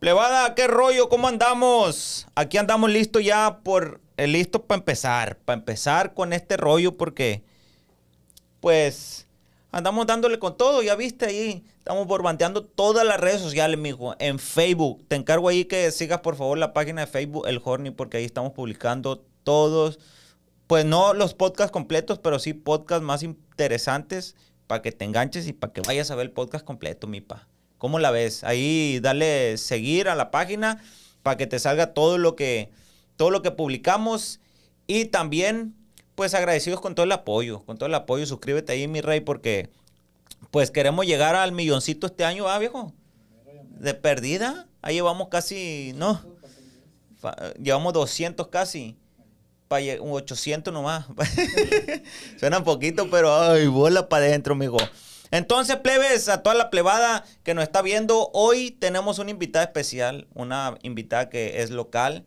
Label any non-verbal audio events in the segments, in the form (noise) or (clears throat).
Plebada, ¿qué rollo? ¿Cómo andamos? Aquí andamos listos ya por... Eh, listos para empezar. Para empezar con este rollo porque... Pues... Andamos dándole con todo, ya viste ahí. Estamos borbanteando todas las redes sociales, mijo. En Facebook. Te encargo ahí que sigas, por favor, la página de Facebook, El Horny, porque ahí estamos publicando todos. Pues no los podcasts completos, pero sí podcasts más interesantes para que te enganches y para que vayas a ver el podcast completo, mi pa. ¿Cómo la ves? Ahí dale seguir a la página para que te salga todo lo que, todo lo que publicamos. Y también, pues agradecidos con todo el apoyo, con todo el apoyo. Suscríbete ahí, mi rey, porque pues queremos llegar al milloncito este año, ¿ah, viejo? De perdida. Ahí llevamos casi, ¿no? Llevamos 200 casi. Un 800 nomás. (laughs) Suena poquito, pero ay, bola para adentro, amigo entonces, plebes, a toda la plebada que nos está viendo, hoy tenemos una invitada especial, una invitada que es local.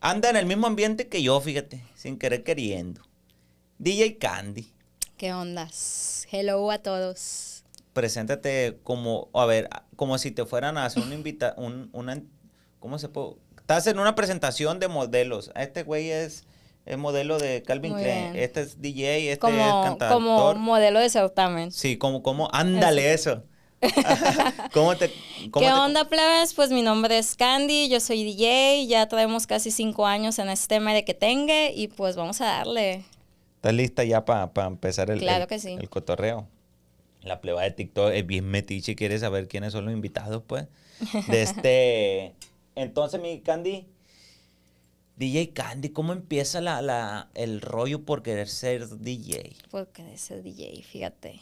Anda en el mismo ambiente que yo, fíjate, sin querer queriendo. DJ Candy. ¿Qué ondas? Hello a todos. Preséntate como, a ver, como si te fueran a hacer una invita, un, una, ¿cómo se puede? Estás en una presentación de modelos. Este güey es es modelo de Calvin Klein. Este es DJ, este como, es cantador. Como modelo de certamen. Sí, como, como, ándale eso. (laughs) (laughs) ¿Cómo te, ¿Qué onda, plebes? Pues mi nombre es Candy, yo soy DJ, ya traemos casi cinco años en este tema de que tenga y pues vamos a darle. ¿Estás lista ya para empezar el, cotorreo? La pleba de TikTok es bien metiche, quieres saber quiénes son los invitados, pues. (laughs) De este... Entonces, mi Candy, DJ Candy, ¿cómo empieza la, el rollo por querer ser DJ? Por querer ser DJ, fíjate.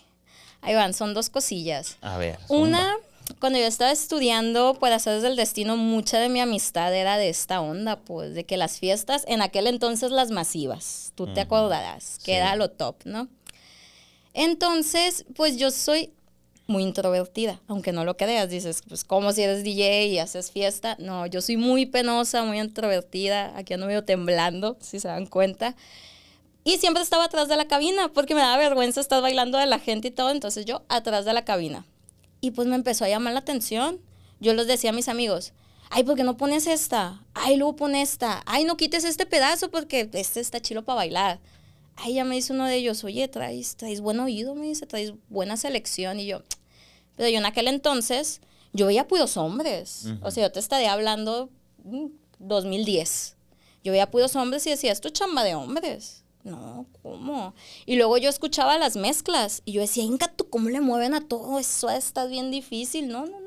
Ahí van, son dos cosillas. A ver. Una, cuando yo estaba estudiando por pues, hacer del destino, mucha de mi amistad era de esta onda, pues, de que las fiestas, en aquel entonces las masivas, tú te mm, acordarás, que era lo top, ¿no? Entonces, pues yo soy muy introvertida, aunque no lo creas, dices, pues como si eres DJ y haces fiesta, no, yo soy muy penosa, muy introvertida, aquí ando medio temblando, si se dan cuenta. Y siempre estaba atrás de la cabina, porque me daba vergüenza estar bailando de la gente y todo, entonces yo atrás de la cabina. Y pues me empezó a llamar la atención. Yo les decía a mis amigos, ay, ¿por qué no pones esta? Ay, luego pon esta. Ay, no quites este pedazo porque este está chilo para bailar. Ahí ya me dice uno de ellos, oye, traes, buen oído, me dice, traes buena selección. Y yo, pero yo en aquel entonces, yo veía puros hombres. O sea, yo te estaría hablando 2010. Mm, yo veía puros hombres y decía, esto es chamba de hombres. No, ¿cómo? Y luego yo escuchaba las mezclas y yo decía, Inca, ¿tú cómo le mueven a todo eso? Está bien difícil. No, no,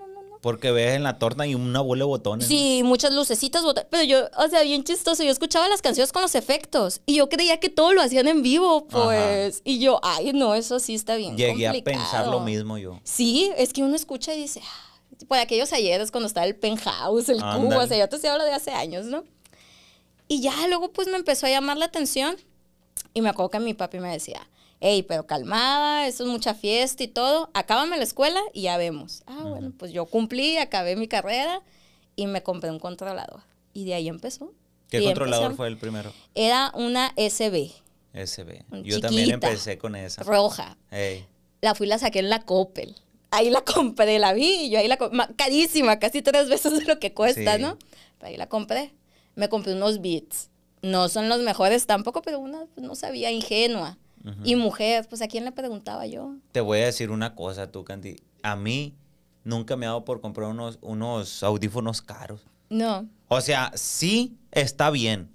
porque ves en la torta y una bola de botones. Sí, muchas lucecitas, Pero yo, o sea, bien chistoso. Yo escuchaba las canciones con los efectos y yo creía que todo lo hacían en vivo, pues. Y yo, ay, no, eso sí está bien. Llegué a pensar lo mismo yo. Sí, es que uno escucha y dice, ah, por aquellos ayeres cuando estaba el penthouse, el cubo, o sea, yo te estoy de hace años, ¿no? Y ya luego, pues me empezó a llamar la atención. Y me acuerdo que mi papi me decía, hey, pero calmada, eso es mucha fiesta y todo, acábame la escuela y ya vemos. Ah, bueno, pues yo cumplí, acabé mi carrera y me compré un controlador. Y de ahí empezó. ¿Qué controlador fue el primero? Era una SB. SB. Yo también empecé con esa. Roja. La fui la saqué en la Coppel. Ahí la compré, la vi yo ahí la carísima, casi tres veces de lo que cuesta, ¿no? ahí la compré. Me compré unos beats. No son los mejores tampoco, pero una pues, no sabía, ingenua y mujer, pues a quién le preguntaba yo. Te voy a decir una cosa, tú, Candy. A mí nunca me ha dado por comprar unos, unos audífonos caros. No. O sea, sí está bien,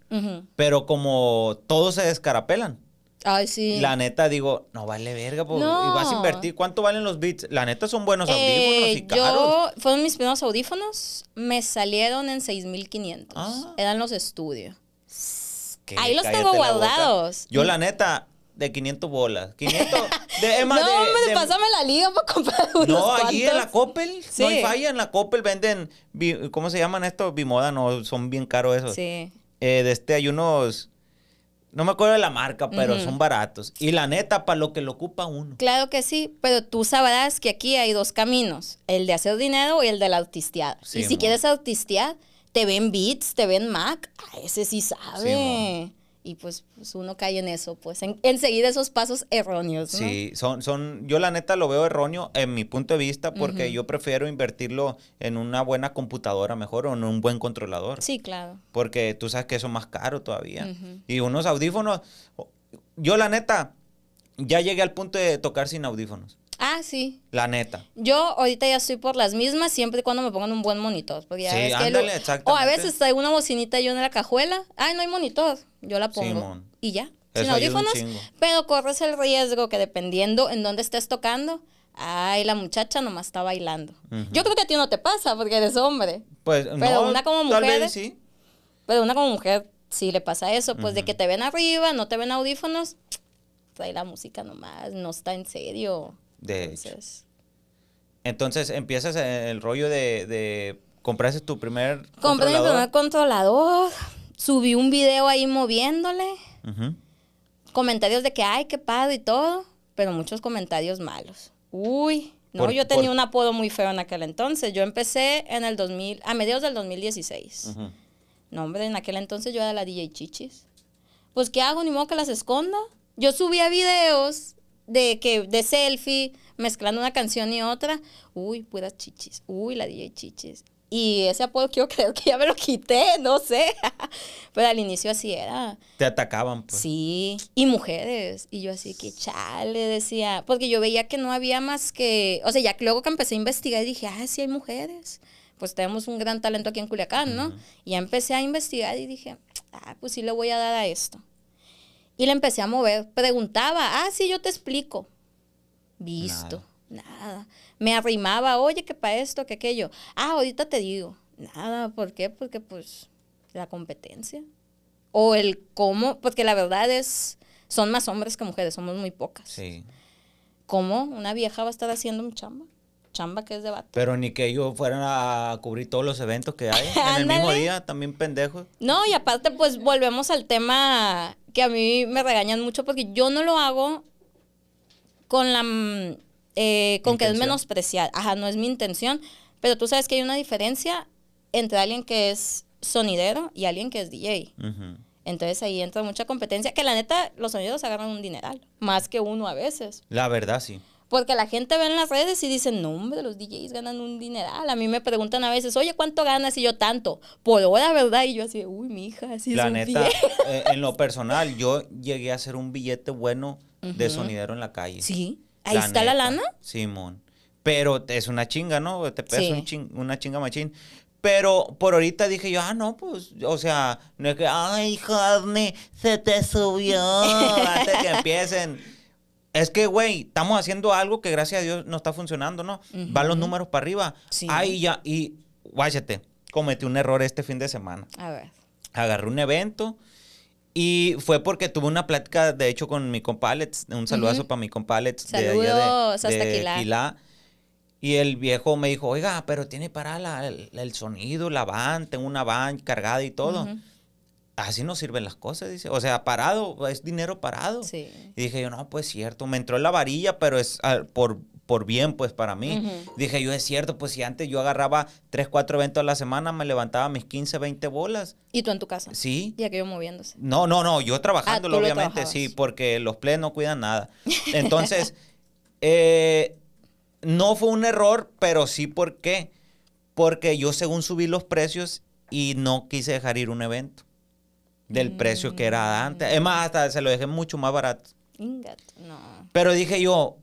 pero como todos se descarapelan. Ay, sí. La neta, digo, no vale verga, pues, y vas a invertir. ¿Cuánto valen los beats? La neta son buenos eh, audífonos y caros. Yo, fueron mis primeros audífonos, me salieron en 6500. Ah. Eran los estudios. Ahí los tengo guardados. Yo, la neta, de 500 bolas. 500 de, Emma, (laughs) no, hombre, pásame la liga para comprar No, allí en la Coppel, no hay falla, en la Coppel venden, ¿cómo se llaman estos? Bimoda, no, son bien caros esos. Sí. Eh, de este, hay unos, no me acuerdo de la marca, pero son baratos. Y la neta, para lo que lo ocupa uno. Claro que sí, pero tú sabrás que aquí hay dos caminos, el de hacer dinero y el de la autisteada... y si quieres autistear... te ven Beats, te ven Mac, a ese sí sabe y pues, pues, uno cae en eso, pues en, seguir esos pasos erróneos. ¿no? Sí, son, son, yo la neta lo veo erróneo en mi punto de vista porque yo prefiero invertirlo en una buena computadora mejor o en un buen controlador. Sí, claro. Porque tú sabes que eso es más caro todavía. Y unos audífonos, yo la neta, ya llegué al punto de tocar sin audífonos. Ah, sí. La neta. Yo ahorita ya estoy por las mismas, siempre y cuando me pongan un buen monitor. sí, O a veces traigo una bocinita yo en la cajuela. Ay, no hay monitor. Yo la pongo. y ya. sin audífonos. Pero corres el riesgo que dependiendo en dónde estés tocando, ay, la muchacha nomás está bailando. Yo creo que a ti no te pasa porque eres hombre. Pues Pero no, una como mujer. Tal vez sí. Pero una como mujer sí le pasa eso. Pues de que te ven arriba, no te ven audífonos, trae la música nomás, no está en serio. De Entonces. Entonces empiezas e-, el rollo de, de tu primer Compré controlador. mi primer controlador, subí un video ahí moviéndole. Comentarios de que, ay, qué padre y todo, pero muchos comentarios malos. Uy, no, yo tenía un apodo muy feo en aquel entonces. Yo empecé en el 2000, a mediados del 2016. nombre No, hombre, en aquel entonces yo era la DJ Chichis. Pues, ¿qué hago? Ni modo que las esconda. Yo subía videos de que de selfie, mezclando una canción y otra, uy, puras chichis, uy, la DJ chichis. Y ese apodo yo creo que ya me lo quité, no sé. (laughs) Pero al inicio así era. Te atacaban, pues. Sí, y mujeres. Y yo así que chale, decía. Porque yo veía que no había más que. O sea, ya luego que empecé a investigar y dije, ah, sí hay mujeres. Pues tenemos un gran talento aquí en Culiacán, ¿no? Y ya empecé a investigar y dije, ah, pues sí le voy a dar a esto. Y le empecé a mover. Preguntaba, ah, sí, yo te explico. Visto, nada. Me arrimaba, oye, que para esto, que aquello. Ah, ahorita te digo. Nada, ¿por qué? Porque pues la competencia. O el cómo, porque la verdad es, son más hombres que mujeres, somos muy pocas. Sí. ¿Cómo una vieja va a estar haciendo un chamba? Chamba que es de Pero ni que ellos fueran a cubrir todos los eventos que hay (laughs) en el mismo día, también pendejos. No, y aparte, pues volvemos al tema que a mí me regañan mucho porque yo no lo hago con la... Mm, eh, con que es menospreciar. Ajá, no es mi intención. Pero tú sabes que hay una diferencia entre alguien que es sonidero y alguien que es DJ. Entonces ahí entra mucha competencia, que la neta los sonideros agarran un dineral, más que uno a veces. La verdad, sí. Porque la gente ve en las redes y dice, no, hombre, los DJs ganan un dineral. A mí me preguntan a veces, oye, ¿cuánto ganas? Y yo, tanto. Por hora, ¿verdad? Y yo así, uy, hija, así la neta, eh, en lo personal, yo llegué a hacer un billete bueno de sonidero en la calle. Sí. Ahí está la lana. Simón. Pero es una chinga, ¿no? Te pesa un una chinga machín. Pero por ahorita dije yo, ah, no, pues, o sea, no es que, ay, carne, se te subió, antes que empiecen es que, güey, estamos haciendo algo que gracias a Dios no está funcionando, ¿no? Van los números para arriba. Sí. Ahí ya, y guáchate, cometí un error este fin de semana. A ver. Agarré un evento y fue porque tuve una plática, de hecho, con mi compa Alex. Un saludazo para mi compa Saludos de, de, de hasta Quilá. Y el viejo me dijo, oiga, pero tiene para el, sonido, la van, tengo una van cargada y todo así no sirven las cosas, dice. O sea, parado, es dinero parado. Sí. Y dije yo, no, pues cierto, me entró en la varilla, pero es por, por bien, pues para mí. Dije yo, es cierto, pues si antes yo agarraba tres, cuatro eventos a la semana, me levantaba mis 15, 20 bolas. ¿Y tú en tu casa? Sí. Y aquello moviéndose. No, no, no, yo trabajándolo, ah, obviamente, sí, porque los play no cuidan nada. (laughs) Entonces, eh, no fue un error, pero sí, ¿por qué? Porque yo según subí los precios y no quise dejar ir un evento del precio que era mm. antes. Es más, hasta se lo dejé mucho más barato. Ingat, no. Pero dije yo,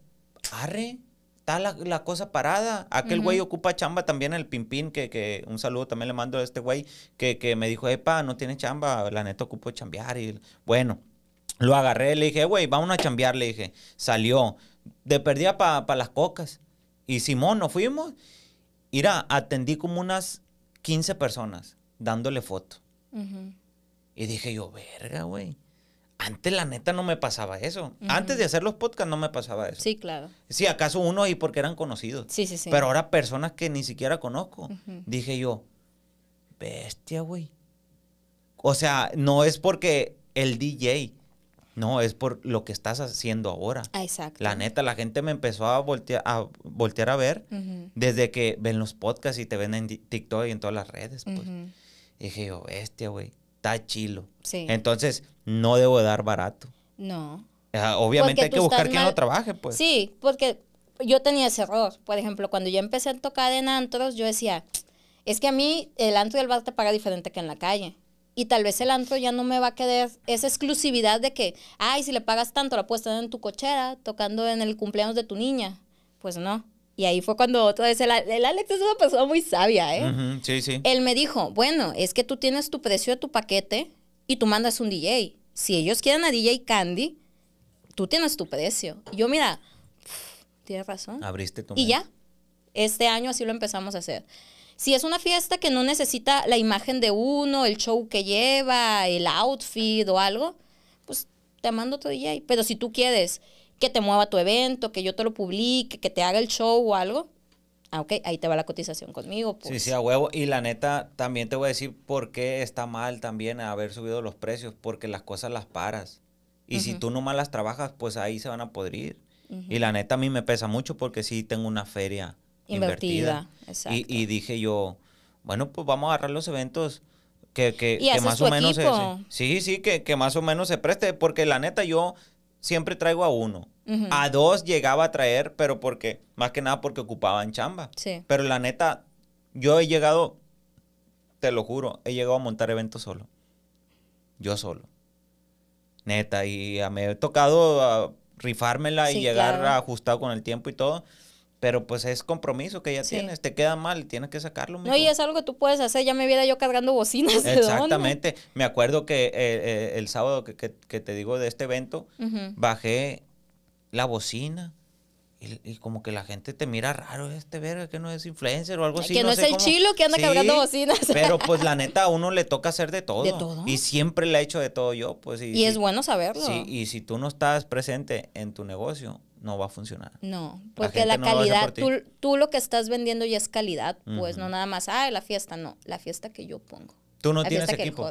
arre, está la, la cosa parada. Aquel güey ocupa chamba también el Pimpín, que, que un saludo también le mando a este güey, que, que me dijo, epa, no tiene chamba, la neta ocupo chambear. Y bueno, lo agarré, le dije, güey, vamos a chambear, le dije. Salió. De perdida para pa las cocas. Y Simón, nos fuimos. Mira, atendí como unas 15 personas dándole foto. Y dije yo, verga, güey. Antes la neta no me pasaba eso. Antes de hacer los podcasts no me pasaba eso. Sí, claro. Sí, acaso uno ahí porque eran conocidos. Sí, sí, sí. Pero ahora personas que ni siquiera conozco. Dije yo, bestia, güey. O sea, no es porque el DJ, no, es por lo que estás haciendo ahora. Ah, exacto. La neta, la gente me empezó a voltear a, voltear a ver desde que ven los podcasts y te ven en TikTok y en todas las redes. Pues. Dije yo, bestia, güey chilo. Sí. Entonces, no debo dar barato. No. Ah, obviamente hay que buscar que quien lo trabaje, pues. Sí, porque yo tenía ese error. Por ejemplo, cuando yo empecé a tocar en antros, yo decía, es que a mí el antro y el bar te paga diferente que en la calle. Y tal vez el antro ya no me va a quedar esa exclusividad de que, ay, si le pagas tanto, la puedes tener en tu cochera, tocando en el cumpleaños de tu niña. Pues no. Y ahí fue cuando otra vez el, Alex es una persona muy sabia, ¿eh? sí, sí. Él me dijo, bueno, es que tú tienes tu precio de tu paquete y tú mandas un DJ. Si ellos quieren a DJ Candy, tú tienes tu precio. yo, mira, tienes razón. Abriste tu Y ya, este año así lo empezamos a hacer. Si es una fiesta que no necesita la imagen de uno, el show que lleva, el outfit o algo, pues te mando otro DJ. Pero si tú quieres que te mueva tu evento, que yo te lo publique, que te haga el show o algo. Ah, ok, ahí te va la cotización conmigo. Sí, pues. sí, a huevo. Y la neta, también te voy a decir por qué está mal también haber subido los precios, porque las cosas las paras. Y si tú nomás las trabajas, pues ahí se van a podrir. Y la neta a mí me pesa mucho porque sí tengo una feria invertida. Y, dije yo, bueno, pues vamos a agarrar los eventos que, más o menos... sí, sí, que más o menos se preste, porque la neta yo siempre traigo a uno. A dos llegaba a traer, pero porque, más que nada porque ocupaban chamba. Sí. Pero la neta, yo he llegado, te lo juro, he llegado a montar eventos solo. Yo solo. Neta, y me he tocado ah, rifármela y llegar ajustado con el tiempo y todo. Pero pues es compromiso que ya tienes, te queda mal, tienes que sacarlo. No, y es algo que tú puedes hacer, ya me viera yo cargando bocinas. Exactamente, me acuerdo que eh, eh, el sábado que, te digo de este evento, bajé la bocina y, como que la gente te mira raro, este verga que no es influencer o algo así. Que no, es el chilo que anda cargando bocinas. Pero (laughs) pues la neta a uno le toca hacer de todo. De todo. Y siempre le he hecho de todo yo. pues Y, es bueno saberlo. y si tú no estás presente en tu negocio, no va a funcionar. No, porque la, calidad, tú, tú, lo que estás vendiendo ya es calidad, pues no nada más, ah, la fiesta, no, la fiesta que yo pongo. ¿Tú no tienes equipo?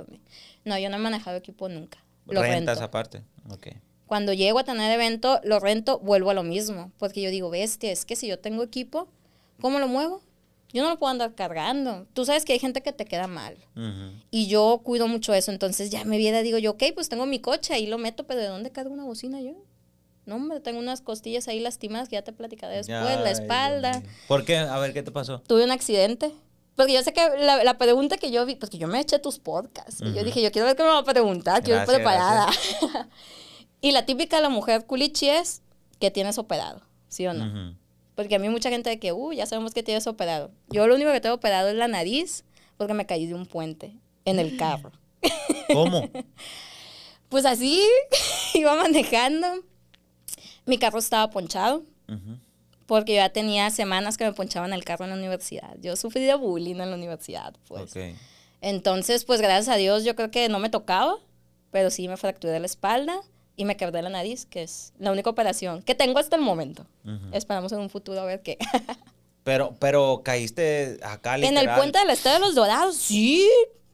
No, yo no he manejado equipo nunca. Lo Rentas aparte, ok. Cuando llego a tener evento, lo rento, vuelvo a lo mismo, porque yo digo, bestia, es que si yo tengo equipo, ¿cómo lo muevo? Yo no lo puedo andar cargando. Tú sabes que hay gente que te queda mal. Y yo cuido mucho eso. Entonces ya me viene, digo yo, ok, pues tengo mi coche, ahí lo meto, pero ¿de dónde cargo una bocina yo? No, hombre, tengo unas costillas ahí lastimadas que ya te platicaré después, la espalda. ¿Por qué? A ver, ¿qué te pasó? Tuve un accidente. Porque yo sé que la, la pregunta que yo vi, porque pues yo me eché tus podcasts. Y yo dije, yo quiero ver qué me va a preguntar, yo estoy preparada. (laughs) y la típica de la mujer culichi es que tienes operado, ¿sí o no? Porque a mí mucha gente de que, uh, ya sabemos que tienes operado. Yo lo único que tengo operado es la nariz porque me caí de un puente en el carro. ¿Cómo? (laughs) pues así, (laughs) iba manejando mi carro estaba ponchado. Porque yo ya tenía semanas que me ponchaban el carro en la universidad. Yo sufrí de bullying en la universidad, pues. Entonces, pues gracias a Dios, yo creo que no me tocaba, pero sí me fracturé la espalda y me quebré la nariz, que es la única operación que tengo hasta el momento. Esperamos en un futuro a ver qué. (laughs) pero, pero caíste acá literal. En el puente del Estado de los Dorados, sí.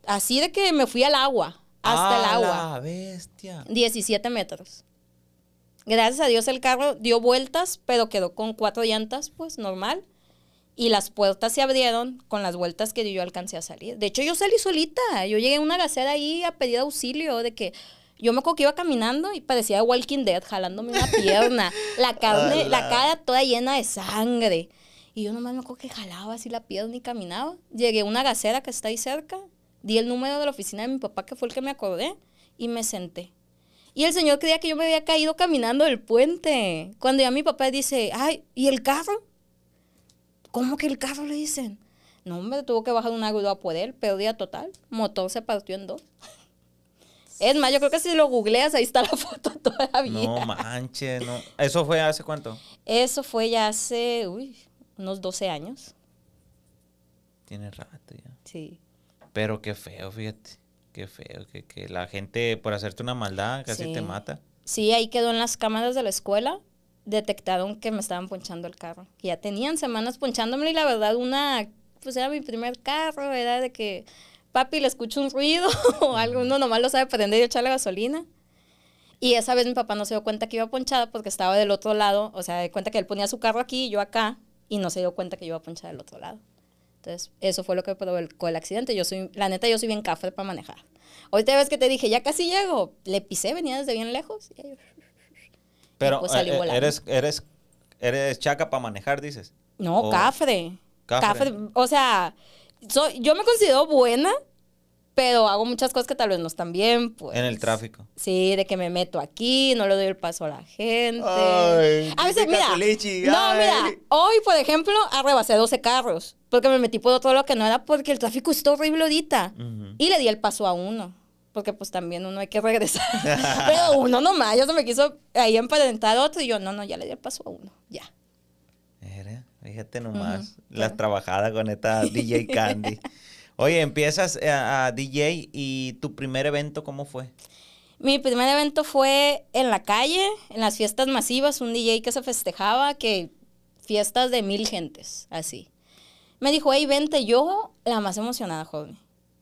Así de que me fui al agua, hasta el agua. La bestia. 17 metros. Gracias a Dios el carro dio vueltas, pero quedó con cuatro llantas, pues normal. Y las puertas se abrieron con las vueltas que yo alcancé a salir. De hecho, yo salí solita. Yo llegué a una gacera ahí a pedir auxilio de que yo me acuerdo que iba caminando y parecía Walking Dead jalándome una (laughs) pierna, la carne, la cara toda llena de sangre. Y yo nomás me acuerdo que jalaba así la pierna y caminaba. Llegué a una gacera que está ahí cerca, di el número de la oficina de mi papá, que fue el que me acordé, y me senté. Y el señor creía que yo me había caído caminando del puente. Cuando ya mi papá dice, ay, ¿y el carro? ¿Cómo que el carro le dicen? No, hombre, tuvo que bajar una grúa por él, pérdida total. Motor se partió en dos. (laughs) Es más, yo creo que si lo googleas, ahí está la (laughs) foto todavía. No manches, no. ¿Eso fue hace cuánto? Eso fue ya hace, uy, unos 12 años. Tiene rato ya. Sí. Pero qué feo, fíjate. Qué feo, que, la gente por hacerte una maldad casi te mata. Sí, ahí quedó en las cámaras de la escuela. Detectaron que me estaban ponchando el carro. Ya tenían semanas ponchándome y la verdad una, pues era mi primer carro, era de que papi le escucho un ruido (laughs) o algo, uno nomás lo sabe prender y echarle gasolina. Y esa vez mi papá no se dio cuenta que iba ponchada porque estaba del otro lado, o sea, de cuenta que él ponía su carro aquí y yo acá y no se dio cuenta que yo iba ponchada del otro lado. Entonces, eso fue lo que provocó el accidente. Yo soy, la neta, yo soy bien café para manejar. Hoy te ves que te dije, ya casi llego. Le pisé, venía desde bien lejos. (laughs) Pero, eh, eh, eres, eres, eres chaca para manejar, dices. No, cafre. cafre. O sea, yo me considero buena, pero hago muchas cosas que tal vez no están bien, pues. En el tráfico. Sí, de que me meto aquí, no le doy el paso a la gente. Ay, a veces, mira. no, mira, hoy, por ejemplo, arrebasé 12 carros, porque me metí por otro lado que no era, porque el tráfico está horrible ahorita. Y le di el paso a uno, porque pues también uno hay que regresar. (laughs) pero uno nomás, ya se me quiso ahí emparentar otro, y yo, no, no, ya le di el paso a uno, ya. Fíjate nomás, La las trabajadas con esta DJ Candy. (laughs) Oye, empiezas eh, a, DJ y tu primer evento, ¿cómo fue? Mi primer evento fue en la calle, en las fiestas masivas, un DJ que se festejaba, que fiestas de mil gentes, así. Me dijo, hey, vente, yo la más emocionada, joven.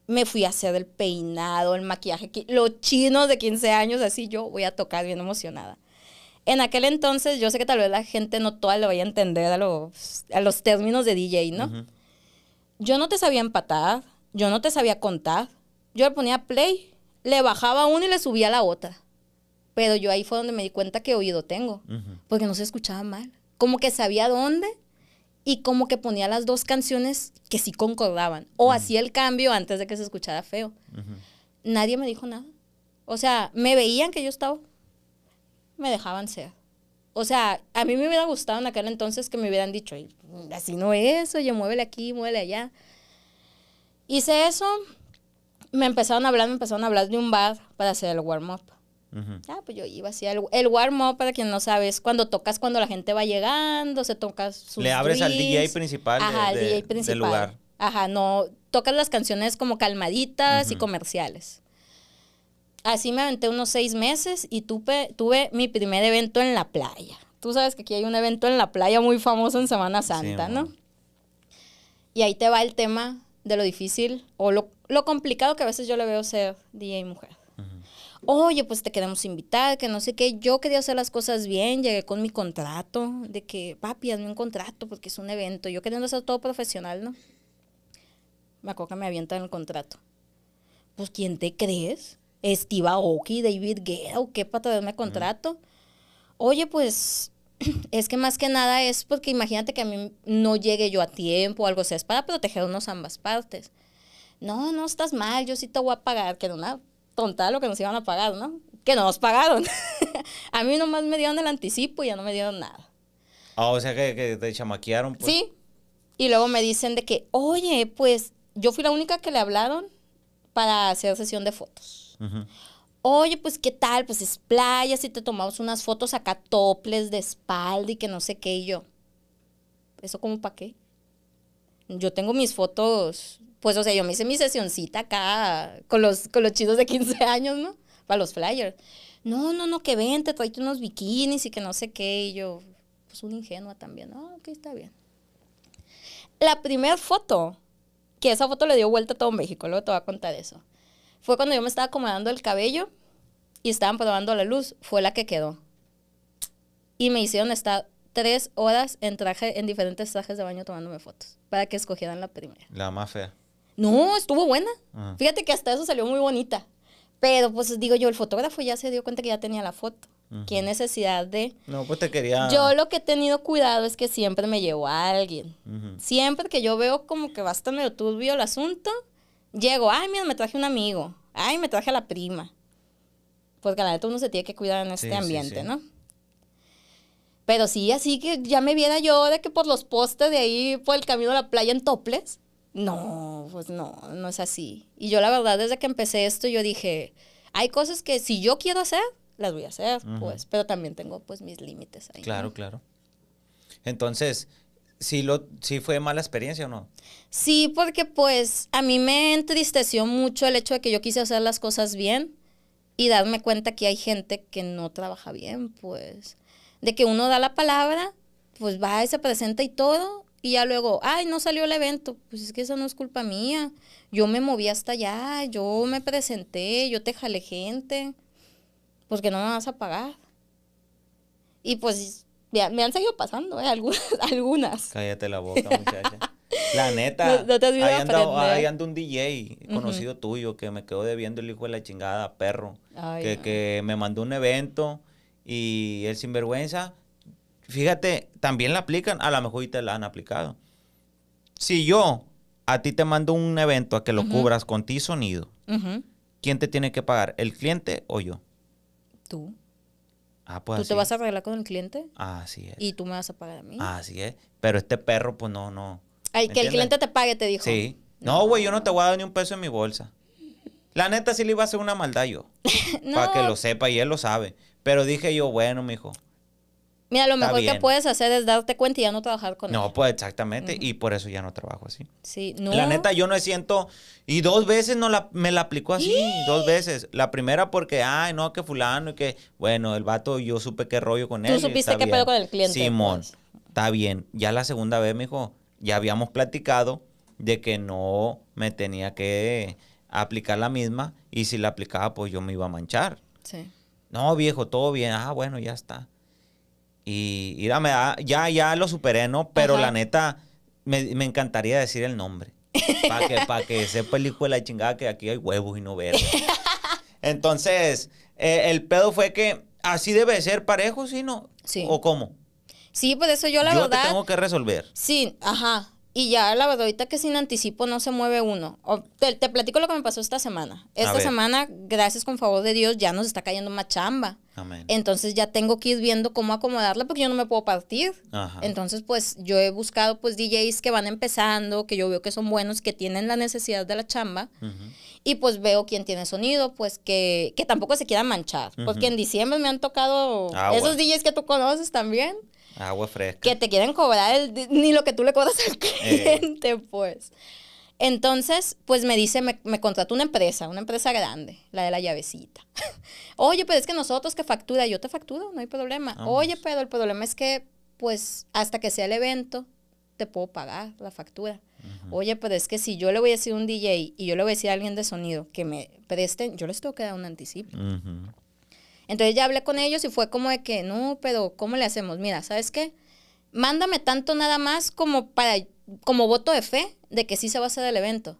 Me fui a hacer el peinado, el maquillaje, los chinos de 15 años, así yo voy a tocar bien emocionada. En aquel entonces, yo sé que tal vez la gente no toda lo vaya a entender a los, a términos de DJ, ¿no? yo no te sabía empatar, yo no te sabía contar. Yo le ponía play, le bajaba una y le subía la otra. Pero yo ahí fue donde me di cuenta que oído tengo, porque no se escuchaba mal. Como que sabía dónde y como que ponía las dos canciones que sí concordaban. O hacía el cambio antes de que se escuchara feo. Nadie me dijo nada. O sea, me veían que yo estaba. Me dejaban ser. O sea, a mí me hubiera gustado en aquel entonces que me hubieran dicho, así no es, oye, muévele aquí, muévele allá. Hice eso, me empezaron a hablar, me empezaron a hablar de un bar para hacer el warm-up. Ah, pues yo iba así. El, warm-up, para quien no sabe, es cuando tocas cuando la gente va llegando, se toca sus Le abres al DJ principal, Ajá, DJ principal del lugar. Ajá, no, tocas las canciones como calmaditas y comerciales así me aventé unos seis meses y tuve, mi primer evento en la playa. Tú sabes que aquí hay un evento en la playa muy famoso en Semana Santa, ¿no? Y ahí te va el tema de lo difícil o lo, complicado que a veces yo le veo ser DJ mujer. Oye, pues te queremos invitar, que no sé qué. Yo quería hacer las cosas bien, llegué con mi contrato, de que, papi, hazme un contrato porque es un evento. Yo queriendo hacer todo profesional, ¿no? Me acuerdo que me avientan el contrato. Pues, ¿quién te crees? Steve Aoki, David Guetta, o qué para traerme contrato. Oye, pues (clears throat) es que más que nada es porque imagínate que a mí no llegue yo a tiempo o algo, así sea, es para protegernos ambas partes. No, no estás mal, yo sí te voy a pagar, que era una tonta lo que nos iban a pagar, ¿no? Que no nos pagaron. (laughs) a mí nomás me dieron el anticipo y ya no me dieron nada. Ah, o sea que, te chamaquearon. Pues. Sí. Y luego me dicen de que, oye, pues yo fui la única que le hablaron para hacer sesión de fotos. Oye, pues qué tal, pues es playa, si te tomamos unas fotos acá toples de espalda y que no sé qué, y yo. ¿Eso como para qué? Yo tengo mis fotos, pues o sea, yo me hice mi sesioncita acá con los, con los chidos de 15 (laughs) años, ¿no? Para los flyers. No, no, no, que vente, tráete unos bikinis y que no sé qué, y yo, pues un ingenua también, ah, ok, está bien. La primera foto, que esa foto le dio vuelta a todo México, luego te voy a contar eso fue cuando yo me estaba acomodando el cabello y estaban probando la luz, fue la que quedó. Y me hicieron estar tres horas en traje, en diferentes trajes de baño tomándome fotos para que escogieran la primera. La más fea. No, estuvo buena. Ah. Fíjate que hasta eso salió muy bonita. Pero pues digo yo, el fotógrafo ya se dio cuenta que ya tenía la foto. Qué necesidad de... No, pues te quería... Yo lo que he tenido cuidado es que siempre me llevo a alguien. Siempre que yo veo como que va a estar medio turbio el asunto, Llego, ay, mira, me traje un amigo, ay, me traje a la prima. pues la neta uno se tiene que cuidar en este ambiente, ¿no? Pero sí, así que ya me viera yo de que por los postes de ahí, por el camino a la playa en toples. No, pues no, no es así. Y yo la verdad, desde que empecé esto, yo dije, hay cosas que si yo quiero hacer, las voy a hacer, pues, pero también tengo pues mis límites ahí. Claro, claro. Entonces, ¿Sí, lo, si fue mala experiencia o no? Sí, porque pues a mí me entristeció mucho el hecho de que yo quise hacer las cosas bien y darme cuenta que hay gente que no trabaja bien, pues. De que uno da la palabra, pues va y se presenta y todo, y ya luego, ay, no salió el evento. Pues es que eso no es culpa mía. Yo me moví hasta allá, yo me presenté, yo te jale gente, porque pues, no me vas a pagar. Y pues me han seguido pasando, eh, Algunas. (laughs) algunas. Cállate la boca, muchacha. La (laughs) neta. ahí, ah, un DJ conocido tuyo que me quedó debiendo el hijo de la chingada, perro. que, me mandó un evento y el sinvergüenza. Fíjate, también la aplican. A lo mejor te la han aplicado. Si yo a ti te mando un evento a que lo cubras con ti sonido, ¿quién te tiene que pagar? ¿El cliente o yo? Tú. Ah, pues tú te vas a arreglar con el cliente. Así es. Y tú me vas a pagar a mí. Así es. Pero este perro, pues no, no. Ay, que el cliente te pague, te dijo. Sí. No, güey, yo no te voy a dar ni un peso en mi bolsa. La neta sí le iba a hacer una maldad yo. (laughs) Para que lo sepa y él lo sabe. Pero dije yo, bueno, mijo. Mira, lo mejor que puedes hacer es darte cuenta y ya no trabajar con él. No, pues exactamente. Y por eso ya no trabajo así. Sí, no. La neta, yo no siento. Y dos veces no me la aplicó así. Dos veces. La primera porque, ay, no, que fulano, y que. Bueno, el vato, yo supe qué rollo con él. Tú supiste qué pedo con el cliente. Simón, pues. está bien. Ya la segunda vez me ya habíamos platicado de que no me tenía que aplicar la misma. Y si la aplicaba, pues yo me iba a manchar. Sí. No, viejo, todo bien. Ah, bueno, ya está. Y, ah, ya, ya lo superé, ¿no? Pero la neta, me, me encantaría decir el nombre. Para que, para que sepa el la chingada que aquí hay huevos y no verdes. (laughs) Entonces, eh, el pedo fue que así debe ser parejo, ¿sí no? Sí. ¿O cómo? Sí, pues eso yo la verdad. tengo que resolver. Sí, ajá. Y ya la verdad, ahorita que sin anticipo no se mueve uno. te, platico lo que me pasó esta semana. Esta semana, gracias con favor de Dios, ya nos está cayendo más chamba. Entonces ya tengo que ir viendo cómo acomodarla porque yo no me puedo partir. Entonces, pues yo he buscado pues DJs que van empezando, que yo veo que son buenos, que tienen la necesidad de la chamba. Y pues veo quién tiene sonido, pues que, tampoco se quiera manchar. Porque en diciembre me han tocado esos DJs que tú conoces también. Agua fresca. Que te quieren cobrar ni lo que tú le cobras al eh. cliente, pues. Entonces, pues me dice, me, me contrató una empresa, una empresa grande, la de la llavecita. (laughs) Oye, pero pues es que nosotros que factura, yo te facturo, no hay problema. Oye, pero el problema es que, pues, hasta que sea el evento, te puedo pagar la factura. Oye, pero es que si yo le voy a decir un DJ y yo le voy a decir a alguien de sonido que me presten, yo les tengo que dar un anticipo. Entonces ya hablé con ellos y fue como de que, no, pero ¿cómo le hacemos? Mira, ¿sabes qué? Mándame tanto nada más como para, como voto de fe de que sí se va a hacer el evento.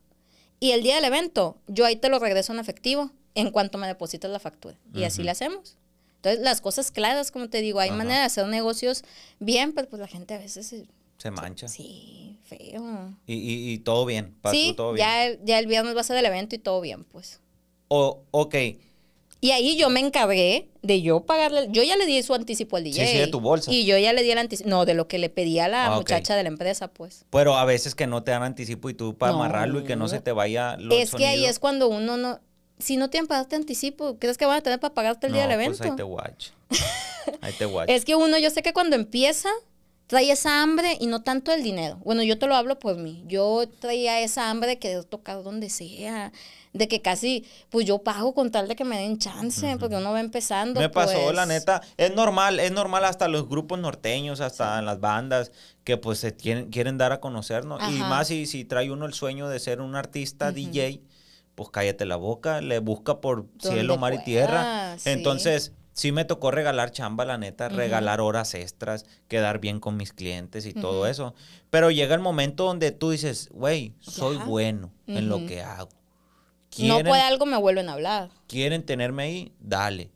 Y el día del evento, yo ahí te lo regreso en efectivo en cuanto me depositas la factura. Y así le hacemos. Entonces, las cosas claras, como te digo, hay manera de hacer negocios bien, pero pues, pues la gente a veces... Se, se mancha. Sí, feo. Y, todo bien. sí, todo bien. Ya, el viernes va a ser el evento y todo bien, pues. Ok, ok. Y ahí yo me encargué de yo pagarle. Yo ya le di su anticipo al DJ. Sí, sí, de tu bolsa. Y yo ya le di el anticipo. No, de lo que le pedía a la ah, muchacha de la empresa, pues. Pero a veces que no te dan anticipo y tú para amarrarlo y que no se te vaya los Es que ahí es cuando uno no. Si no tienen han anticipo, ¿crees que van a tener para pagarte el día del evento? Pues ahí te watch. (laughs) ahí te watch. Es que uno, yo sé que cuando empieza, trae esa hambre y no tanto el dinero. Bueno, yo te lo hablo por mí. Yo traía esa hambre de querer tocar donde sea, de que casi, pues yo pago con tal de que me den chance, porque uno va empezando. Me pasó, la pues. neta, es normal, es normal hasta los grupos norteños, hasta las bandas, que pues se quieren, quieren dar a conocernos. Y más si, si trae uno el sueño de ser un artista DJ, pues cállate la boca, le busca por cielo, mar y tierra. Entonces, sí me tocó regalar chamba, la neta, regalar horas extras, quedar bien con mis clientes y todo eso. Pero llega el momento donde tú dices, güey, soy bueno en lo que hago no puede algo, me vuelven a hablar. Quieren tenerme ahí, dale.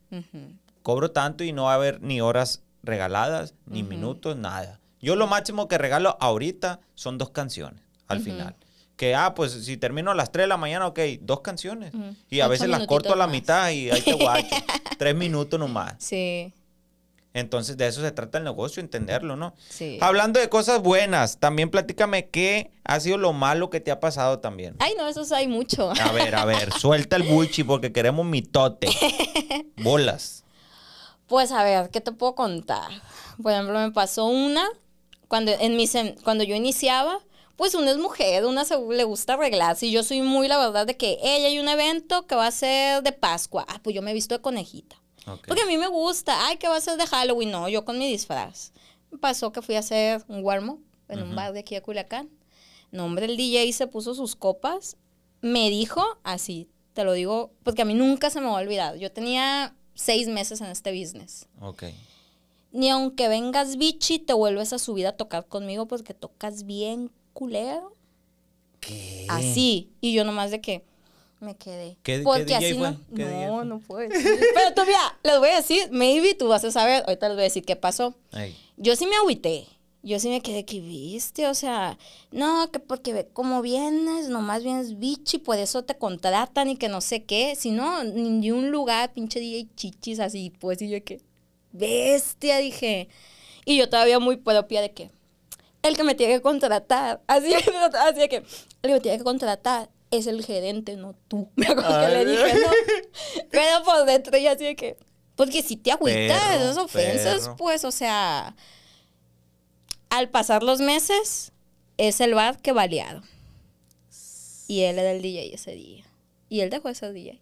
Cobro tanto y no va a haber ni horas regaladas, ni minutos, nada. Yo lo máximo que regalo ahorita son dos canciones al final. Que, ah, pues si termino a las 3 de la mañana, ok, dos canciones. Y a veces las corto a la mitad y hay que guacho. (laughs) tres minutos nomás. Sí. Entonces, de eso se trata el negocio, entenderlo, ¿no? Sí. Hablando de cosas buenas, también platícame qué ha sido lo malo que te ha pasado también. Ay, no, eso hay mucho. A ver, a ver, (laughs) suelta el buchi porque queremos mitote. (laughs) Bolas. Pues a ver, ¿qué te puedo contar? Por ejemplo, me pasó una cuando en cuando yo iniciaba, pues una es mujer, una le gusta arreglarse. Y yo soy muy, la verdad, de que ella hay un evento que va a ser de Pascua. Ah, pues yo me he visto de conejita. Porque a mí me gusta. Ay, ¿qué vas a hacer de Halloween? No, yo con mi disfraz. Pasó que fui a hacer un warm en un bar de aquí a Culiacán. Nombre el DJ se puso sus copas. Me dijo así, te lo digo, porque a mí nunca se me va a olvidar. Yo tenía seis meses en este business. Ok. Ni aunque vengas bichi, te vuelves a subir a tocar conmigo porque tocas bien culero. ¿Qué? Así. Y yo nomás de que me quedé. Porque así no. no, no Pero todavía (laughs) les voy a decir, maybe tú vas a saber, ahorita les voy a decir qué pasó. Yo sí me agüité. Yo sí me quedé que viste, o sea, no, que porque como vienes, nomás vienes bichi, por eso te contratan y que no sé qué. Si no, ni un lugar, pinche DJ chichis así, pues, y yo que, bestia, dije. Y yo todavía muy propia de que, el que me tiene que contratar, así, (laughs) así de que, el que me tiene que contratar es el gerente, no tú. (laughs) Me acuerdo que le dije, no. (laughs) Pero por pues, dentro ya así que. Porque pues, si te agüitas esas ofensas, pues, o sea. Al pasar los meses, es el bar que baleado. Y él era el DJ ese día. Y él dejó ese DJ.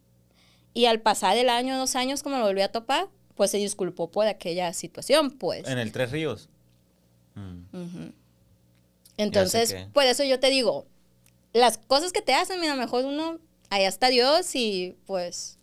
Y al pasar el año, dos años, como lo volví a topar, pues se disculpó por aquella situación, pues. En el Tres Ríos. Mm. Entonces, por eso yo te digo, las cosas que te hacen, mira, mejor uno, allá está Dios y pues...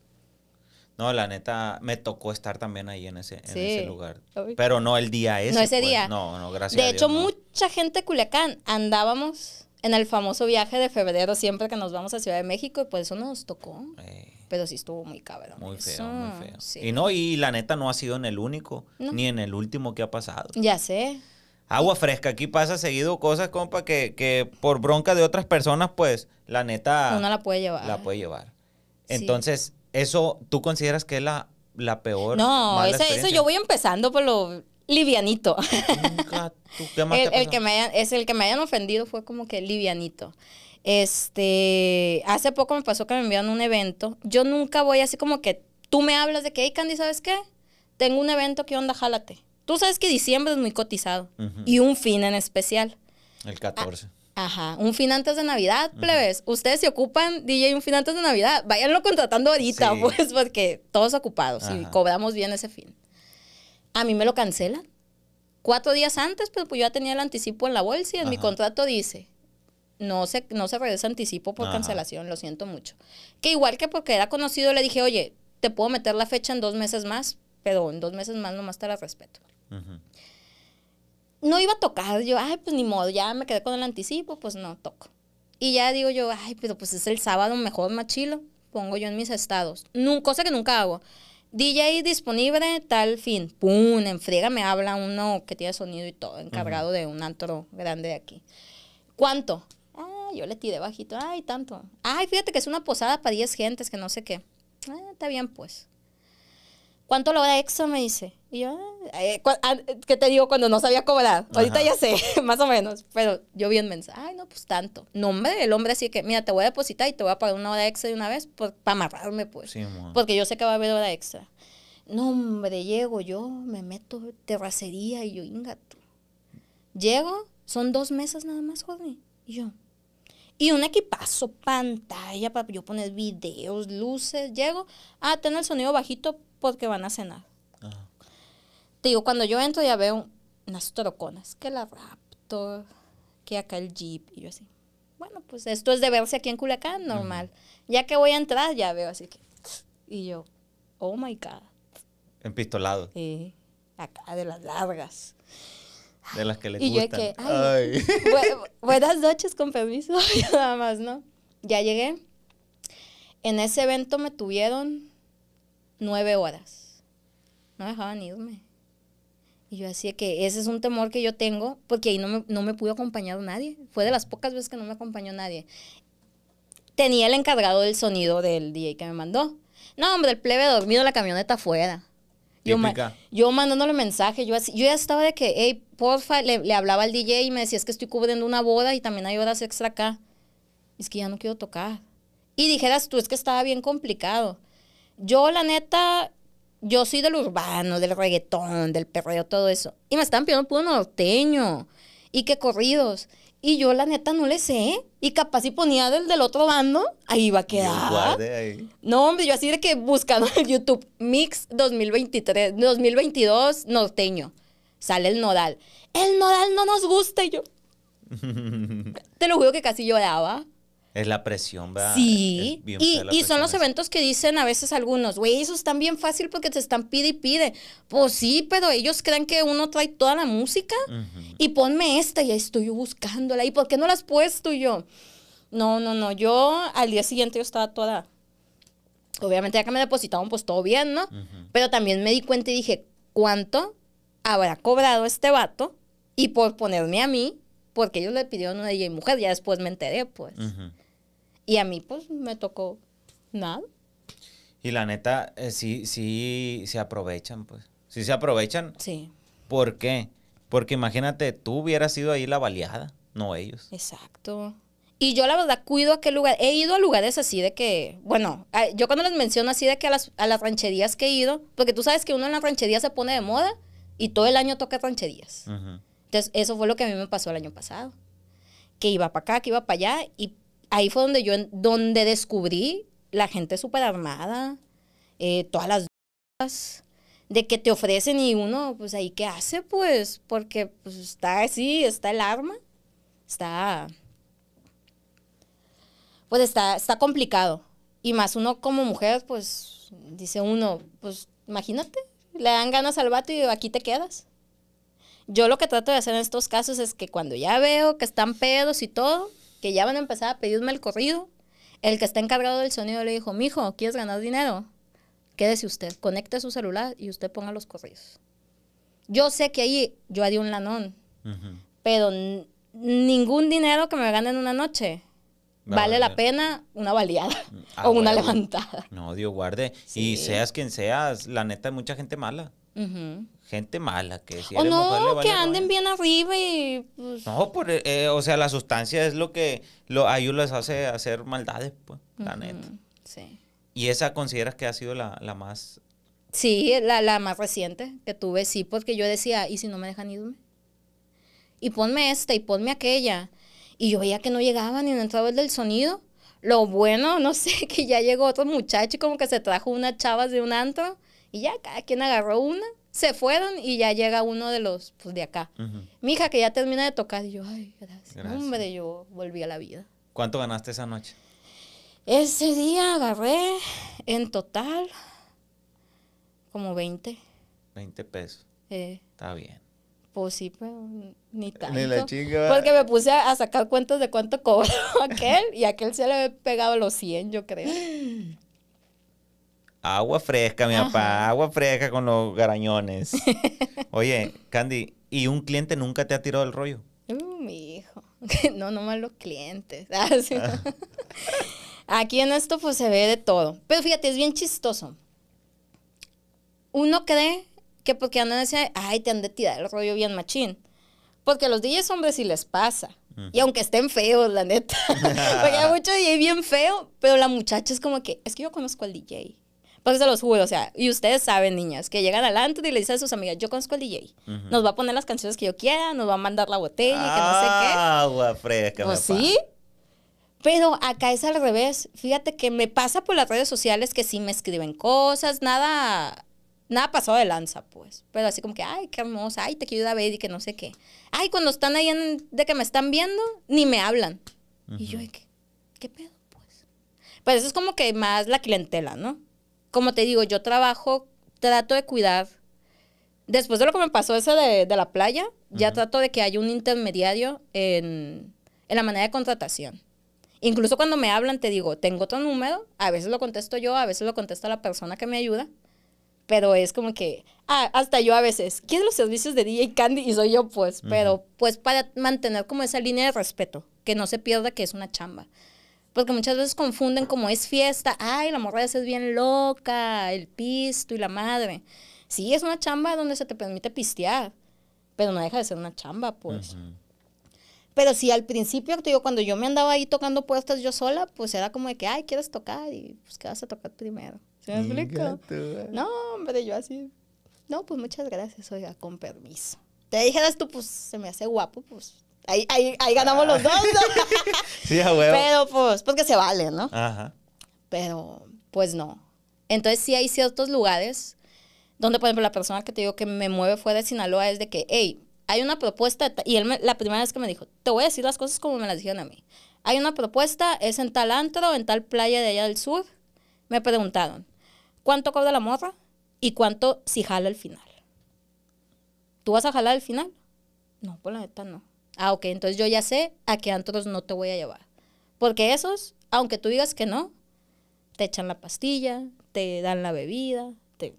No, la neta, me tocó estar también ahí en ese, lugar. Pero no el día ese. No ese pues. día. No, no, gracias. De a Dios, hecho, mucha gente de Culiacán andábamos en el famoso viaje de febrero siempre que nos vamos a Ciudad de México y pues eso nos tocó. Eh. Pero sí estuvo muy cabrón. Muy feo, muy feo. Y no, y la neta no ha sido en el único, ni en el último que ha pasado. Ya sé agua fresca. Aquí pasa seguido cosas, compa, que, que por bronca de otras personas, pues la neta. Uno la puede llevar. La puede llevar. Entonces, eso, ¿tú consideras que es la, la peor? No, eso yo voy empezando por lo livianito. (laughs) el, que me hayan, es el que me hayan ofendido fue como que livianito. Este, hace poco me pasó que me enviaron un evento. Yo nunca voy así como que tú me hablas de que, hey Candy, ¿sabes qué? Tengo un evento, ¿qué onda? Jálate Tú sabes que diciembre es muy cotizado. Y un fin en especial. El 14. Ajá, un fin antes de Navidad, plebes. Ustedes se ocupan, DJ, un fin antes de Navidad. Váyanlo contratando ahorita, pues, porque todos ocupados y cobramos bien ese fin. A mí me lo cancelan. Cuatro días antes, pero pues, pues yo ya tenía el anticipo en la bolsa y en mi contrato dice, no se, no se regresa anticipo por cancelación, lo siento mucho. Que igual que porque era conocido, le dije, oye, te puedo meter la fecha en dos meses más, pero en dos meses más nomás te la respeto. No iba a tocar, yo, ay, pues ni modo, ya me quedé con el anticipo, pues no, toco. Y ya digo yo, ay, pero pues es el sábado, mejor machilo, pongo yo en mis estados. Nun, cosa que nunca hago. DJ disponible, tal fin. Pum, en me habla uno que tiene sonido y todo, encabrado de un antro grande de aquí. ¿Cuánto? Ah, yo le tiré bajito. Ay, tanto. Ay, fíjate que es una posada para 10 gentes, que no sé qué. Ah, está bien, pues. ¿Cuánto lo hora extra? Me dice. Y yo, ah, eh, ah, ¿Qué te digo cuando no sabía cobrar? Ahorita ya sé, (laughs) más o menos. Pero yo vi un mensaje, ay, no, pues tanto. No, hombre, el hombre así que, mira, te voy a depositar y te voy a pagar una hora extra de una vez para amarrarme, pues. porque yo sé que va a haber hora extra. No, hombre, llego yo, me meto terracería y yo, ingato. Llego, son dos mesas nada más, Jordi. Y yo. Y un equipazo, pantalla para yo poner videos, luces. Llego, ah, tener el sonido bajito porque van a cenar. Te digo, cuando yo entro ya veo unas troconas, que la Raptor, que acá el Jeep, y yo así. Bueno, pues esto es de verse aquí en Culiacán, normal. Ya que voy a entrar, ya veo así que. Y yo, oh my God. Empistolado. Sí, acá de las largas. De las que les gustan. ay, (laughs) buenas noches, con permiso. (laughs) Nada más, ¿no? Ya llegué. En ese evento me tuvieron nueve horas. No dejaban irme. Y yo decía que ese es un temor que yo tengo, porque ahí no me, no me pudo acompañar nadie. Fue de las pocas veces que no me acompañó nadie. Tenía el encargado del sonido del DJ que me mandó. No, hombre, el plebe dormido en la camioneta afuera. Yo, yo, mandándole mensaje, yo, así, yo ya estaba de que, hey, porfa, le, le, hablaba al DJ y me decía, es que estoy cubriendo una boda y también hay horas extra acá. Es que ya no quiero tocar. Y dijeras tú, es que estaba bien complicado. Yo, la neta, yo soy del urbano, del reggaetón, del perreo, todo eso. Y me estaban pidiendo puro norteño. Y qué corridos. Y yo la neta no le sé. Y capaz si ponía del del otro bando, ahí iba a quedar. No, hombre, yo así de que buscando en (laughs) YouTube Mix 2023, 2022 norteño. Sale el nodal. El nodal no nos gusta. yo. (laughs) te lo juro que casi lloraba. Es la presión, ¿verdad? Sí, y, son los eventos que dicen a veces algunos, güey, eso están bien fácil porque te están pide y pide. Pues sí, pero ellos creen que uno trae toda la música y ponme esta y ahí estoy yo buscándola. ¿Y por qué no la has puesto yo? No, no, no, yo al día siguiente yo estaba toda... Obviamente ya que me depositaron, pues todo bien, ¿no? Pero también me di cuenta y dije, ¿cuánto habrá cobrado este vato? Y por ponerme a mí porque ellos le pidieron una y mujer, ya después me enteré, pues. Y a mí, pues, me tocó nada. Y la neta, eh, sí, sí se aprovechan, pues. Sí se aprovechan. Sí. ¿Por qué? Porque imagínate, tú hubieras sido ahí la baleada, no ellos. Exacto. Y yo la verdad cuido a qué lugar. He ido a lugares así de que, bueno, yo cuando les menciono así de que a las, rancherías que he ido, porque tú sabes que uno en la ranchería se pone de moda y todo el año toca rancherías. Entonces, eso fue lo que a mí me pasó el año pasado. Que iba para acá, que iba para allá. Y ahí fue donde yo, donde descubrí la gente súper armada, eh, todas las dudas de que te ofrecen y uno, pues ahí, ¿qué hace? Pues, porque pues, está así, está el arma, está, pues está, está complicado. Y más uno como mujer, pues, dice uno, pues, imagínate, le dan ganas al vato y aquí te quedas. Yo lo que trato de hacer en estos casos es que cuando ya veo que están pedos y todo, que ya van a empezar a pedirme el corrido, el que está encargado del sonido le dijo, mijo, ¿quieres ganar dinero? Quédese usted, conecte su celular y usted ponga los corridos. Yo sé que ahí yo haría un lanón, pero ningún dinero que me gane en una noche vale la pena una baleada mm, (laughs) o una levantada. No, Dios guarde. Y seas quien seas, la neta, hay mucha gente mala gente mala que o no que anden bien arriba y pues, no eh, eh, o sea la sustancia es lo que lo a ellos les hace hacer maldades pues la neta sí y esa consideras que ha sido la, más sí la, más reciente que tuve sí porque yo decía y si no me dejan irme y ponme esta y ponme aquella y yo veía que no llegaban ni no entraba el del sonido lo bueno (laughs) no sé que ya llegó otro muchacho y como que se trajo unas chavas de un antro y ya cada quien agarró una se fueron y ya llega uno de los, pues de acá. Mi hija que ya termina de tocar, y yo, ay, gracias. Hombre, yo volví a la vida. ¿Cuánto ganaste esa noche? Ese día agarré en total como 20. 20 pesos. Eh. Está bien. Pues sí, pero ni tanto. Ni la chinga. Porque me puse a, sacar cuentas de cuánto cobró (laughs) aquel y aquel se le había pegado los 100, yo creo. (gasps) (gasps) Agua fresca, mi papá, agua fresca con los garañones. (laughs) Oye, Candy, ¿y un cliente nunca te ha tirado el rollo? Uh, mi hijo. (laughs) No, no los clientes. (laughs) Ah, Aquí en esto pues se ve de todo. Pero fíjate, es bien chistoso. Uno cree que porque andan ese, ay, te han de tirar el rollo bien machín. Porque a los DJs hombres sí les pasa. Y aunque estén feos, la neta. porque hay mucho DJ bien feo, pero la muchacha es como que, es que yo conozco al DJ. Pues se los juro, o sea, y ustedes saben, niñas, que llegan al y le dicen a sus amigas, yo conozco al DJ, nos va a poner las canciones que yo quiera, nos va a mandar la botella, que no sé qué. Agua fresca. Pues sí. Pero acá es al revés. Fíjate que me pasa por las redes sociales que sí me escriben cosas, nada, nada pasado de lanza, pues. Pero así como que, ay, qué hermosa, ay, te quiero ir a ver y que no sé qué. Ay, cuando están ahí de que me están viendo, ni me hablan. Y yo, ¿qué, ¿qué pedo, pues? Pues eso es como que más la clientela, ¿no? como te digo, yo trabajo, trato de cuidar. Después de lo que me pasó ese de, la playa, ya trato de que haya un intermediario en, la manera de contratación. Incluso cuando me hablan, te digo, tengo otro número, a veces lo contesto yo, a veces lo contesta la persona que me ayuda, pero es como que, ah, hasta yo a veces, quiero los servicios de DJ Candy y soy yo, pues, pero pues para mantener como esa línea de respeto, que no se pierda que es una chamba. Porque muchas veces confunden como es fiesta, ay, la morra es bien loca, el pisto y la madre. Sí, es una chamba donde se te permite pistear, pero no deja de ser una chamba, pues. Pero si al principio, te cuando yo me andaba ahí tocando puestas yo sola, pues era como de que, ay, quieres tocar y pues qué vas a tocar primero. ¿Se me explica? Eh. No, hombre, yo así. No, pues muchas gracias, oiga, con permiso. Te dijeras tú, pues se me hace guapo, pues Ahí, ganamos los dos. (laughs) sí, a huevo. Pero pues, porque pues se vale, ¿no? Ajá. Pero pues no. Entonces sí hay ciertos lugares donde, por ejemplo, la persona que te digo que me mueve fuera de Sinaloa es de que, hey, hay una propuesta, y él la primera vez que me dijo, te voy a decir las cosas como me las dijeron a mí. Hay una propuesta, es en tal antro, en tal playa de allá del sur. Me preguntaron, ¿cuánto cobra la morra? ¿Y cuánto si jala al final? ¿Tú vas a jalar al final? No, por pues, la neta no. Ah, ok, entonces yo ya sé a qué antros no te voy a llevar. Porque esos, aunque tú digas que no, te echan la pastilla, te dan la bebida. Te...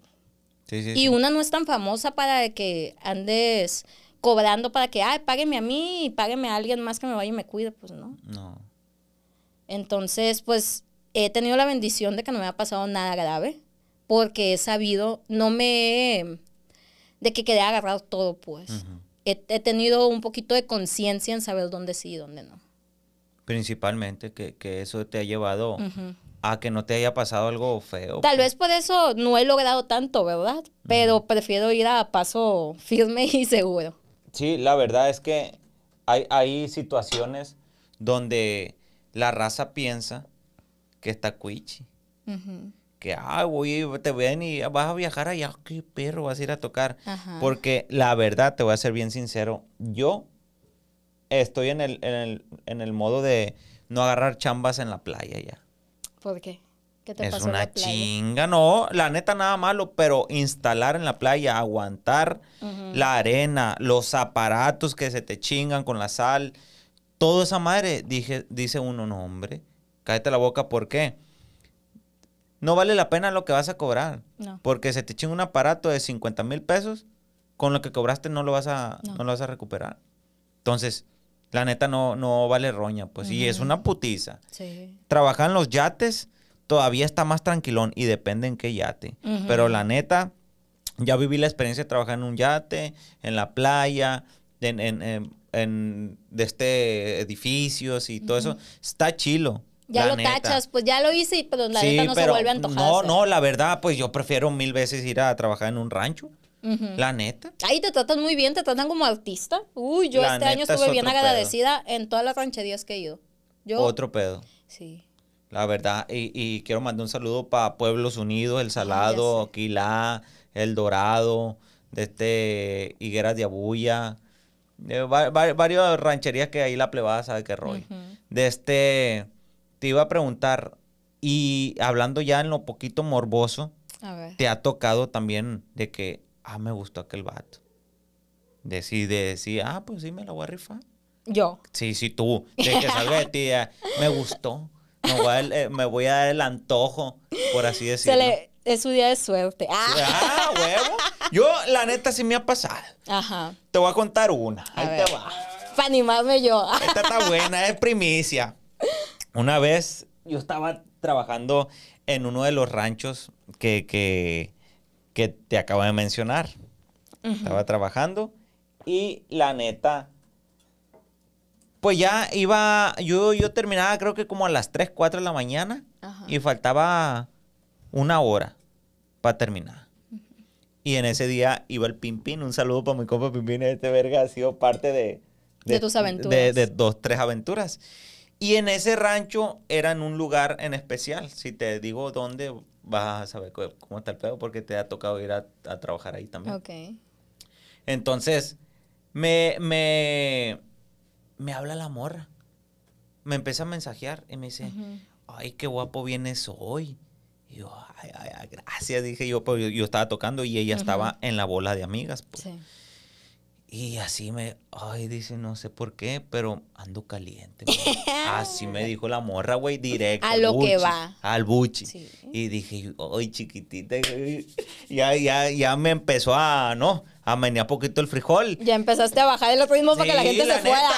y una no es tan famosa para que andes cobrando para que, ay, págueme a mí y págueme a alguien más que me vaya y me cuide. Pues no. No. Entonces, pues he tenido la bendición de que no me ha pasado nada grave, porque he sabido, no me, de que quedé agarrado todo, pues he, tenido un poquito de conciencia en saber dónde sí y dónde no. Principalmente que, eso te ha llevado a que no te haya pasado algo feo. Tal pues. vez por eso no he logrado tanto, ¿verdad? Pero prefiero ir a paso firme y seguro. Sí, la verdad es que hay, hay situaciones donde la raza piensa que está cuichi que, ah, voy, te ven y vas a viajar allá, qué perro vas a ir a tocar. Porque la verdad, te voy a ser bien sincero, yo estoy en el, en el, modo de no agarrar chambas en la playa ya. ¿Por qué? ¿Qué te es una chinga, no, la neta nada malo, pero instalar en la playa, aguantar la arena, los aparatos que se te chingan con la sal, toda esa madre, dice uno, no hombre, cállate la boca, ¿por qué? no vale la pena lo que vas a cobrar. Porque se te chinga un aparato de 50 mil pesos, con lo que cobraste no lo vas a, no. lo vas a recuperar. Entonces, la neta no, vale roña, pues. Y es una putiza. Trabajar en los yates todavía está más tranquilón y depende en qué yate. Pero la neta, ya viví la experiencia de trabajar en un yate, en la playa, en, en, de este edificios y todo eso. Está chilo. Ya lo tachas, pues ya lo hice, pero la neta no se vuelve a No, no, la verdad, pues yo prefiero mil veces ir a trabajar en un rancho. La neta. Ahí te tratan muy bien, te tratan como artista. Uy, yo este año estuve bien agradecida en todas las rancherías que he ido. Yo, otro pedo. Sí. La verdad, y, quiero mandar un saludo para Pueblos Unidos, El Salado, Aquila, El Dorado, de este, Higueras de Abuya, de, varias rancherías que ahí la plebada sabe que rollo. De este te iba a preguntar, y hablando ya en lo poquito morboso, te ha tocado también de que, ah, me gustó aquel vato. Decide, ah, pues sí, me la voy a rifar. Yo. Sí, sí, tú. De que salga de ti, ah, me gustó. Eh, me voy, a, dar el antojo, por así decirlo. es su día de suerte. Ah. ah. huevo. Yo, la neta, sí me ha pasado. Ajá. Te voy a contar una. Ahí te va. Para animarme yo. Esta está buena, es primicia. Una vez yo estaba trabajando en uno de los ranchos que, que, te acabo de mencionar. Estaba trabajando y la neta, pues ya iba, yo, yo terminaba creo que como a las 3, 4 de la mañana y faltaba una hora para terminar. Y en ese día iba el Pimpín, un saludo para mi compa Pimpín, este verga ha sido parte de... De, tus aventuras. De, de, dos, tres aventuras. Y en ese rancho era en un lugar en especial. Si te digo dónde, vas a saber cómo está el pedo porque te ha tocado ir a, trabajar ahí también. Ok. Entonces, me, me, habla la morra. Me empieza a mensajear y me dice, ay, qué guapo vienes hoy. Y yo, ay, gracias, dije pues, yo, yo, estaba tocando y ella estaba en la bola de amigas. Pues. Y así me, ay, dice, no sé por qué, pero ando caliente. así me (laughs) dijo la morra, güey, directo. A lo que va. Al buchi. Y dije, ay, chiquitita, ya, ya, ya me empezó a, ¿no? A menear poquito el frijol. Ya empezaste a bajar el ritmo para que la gente se neta, fuera.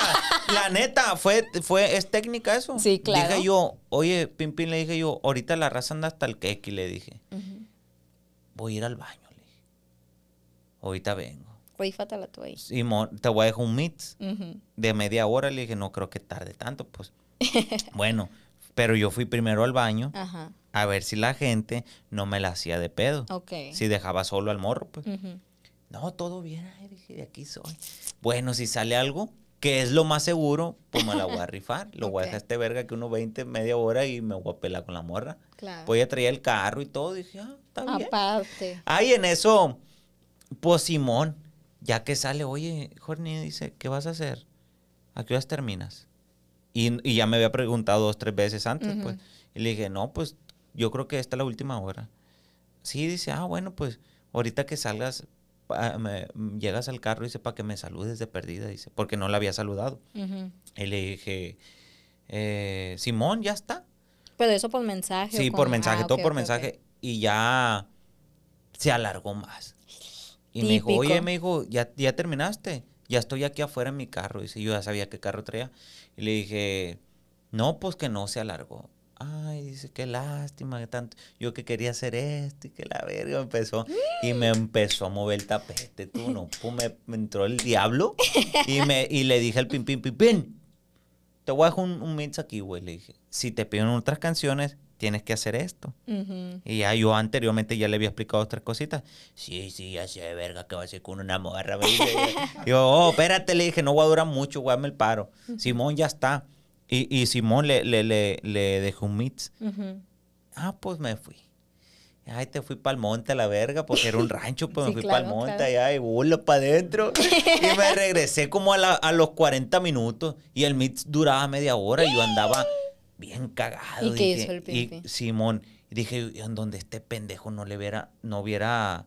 (laughs) la neta, fue, fue, es técnica eso. Sí, claro. Dije yo, oye, Pimpín, le dije yo, ahorita la raza anda hasta el Y le dije. Voy a ir al baño, le dije. Ahorita vengo Rífatela tú ahí. Y te voy a dejar un meet de media hora. Le dije, no creo que tarde tanto, pues. (laughs) bueno, pero yo fui primero al baño a ver si la gente no me la hacía de pedo. Si dejaba solo al morro, pues. No, todo bien, Ay, dije, de aquí soy. Bueno, si sale algo, que es lo más seguro, pues me la voy a (laughs) rifar. Lo voy a dejar este verga que unos 20, media hora y me voy a pelar con la morra. Claro. a traer el carro y todo, dije, ah, está bien. Aparte. Ay, en eso, pues Simón, ya que sale, oye, Jorni, dice, ¿qué vas a hacer? ¿A qué horas terminas? Y, ya me había preguntado dos, tres veces antes, pues. Y le dije, no, pues yo creo que esta es la última hora. Sí, dice, ah, bueno, pues ahorita que salgas, llegas al carro, dice, para que me saludes de perdida, dice, porque no la había saludado. Y le dije, eh, Simón, ya está. Pero eso por mensaje. Sí, por mensaje, ah, todo por mensaje. Y ya se alargó más. Y me dijo, oye, me dijo, ¿ya, ya terminaste. Ya estoy aquí afuera en mi carro. Y yo ya sabía qué carro traía. Y le dije, no, pues que no se alargó. Ay, dice, qué lástima, que tanto. Yo que quería hacer esto y que la verga empezó. Y me mm. empezó a mover el tapete, tú no. Pum, me, entró el diablo y, me, y le dije al pin, pin, pim pim Te voy a dejar un, un aquí, güey. Le dije, si te piden otras canciones, tienes que hacer esto. Y ya yo anteriormente ya le había explicado otras cositas. Sí, sí, ya sé, verga, que va a ser con una morra. (laughs) Yo, oh, espérate, le dije, no va a durar mucho, güey, me el paro. Simón ya está. Y, Simón le, le, le, le dejó un mitz. Ah, pues me fui. Ay, te fui pa'l monte a la verga, porque era un (laughs) rancho, pues me fui para pa'l monte allá y burlo para adentro. (laughs) y me regresé como a, a, los 40 minutos y el mitz duraba media hora y yo andaba bien cagado. ¿Y Y Simón, dije, en donde este pendejo no le viera, no viera,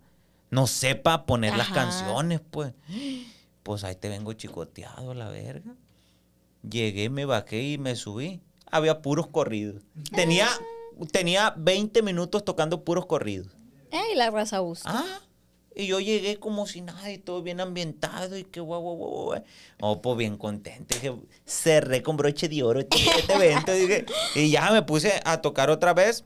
no sepa poner las canciones, pues. Pues ahí te vengo chicoteado la verga. Llegué, me bajé y me subí. Había puros corridos. Tenía, tenía 20 minutos tocando puros corridos. Y la raza busca! Ah, y yo llegué como si nada y todo bien ambientado y qué guau, guau, guau. Oh, pues bien contento. Dije, cerré con broche de oro este, este evento. y ya me puse a tocar otra vez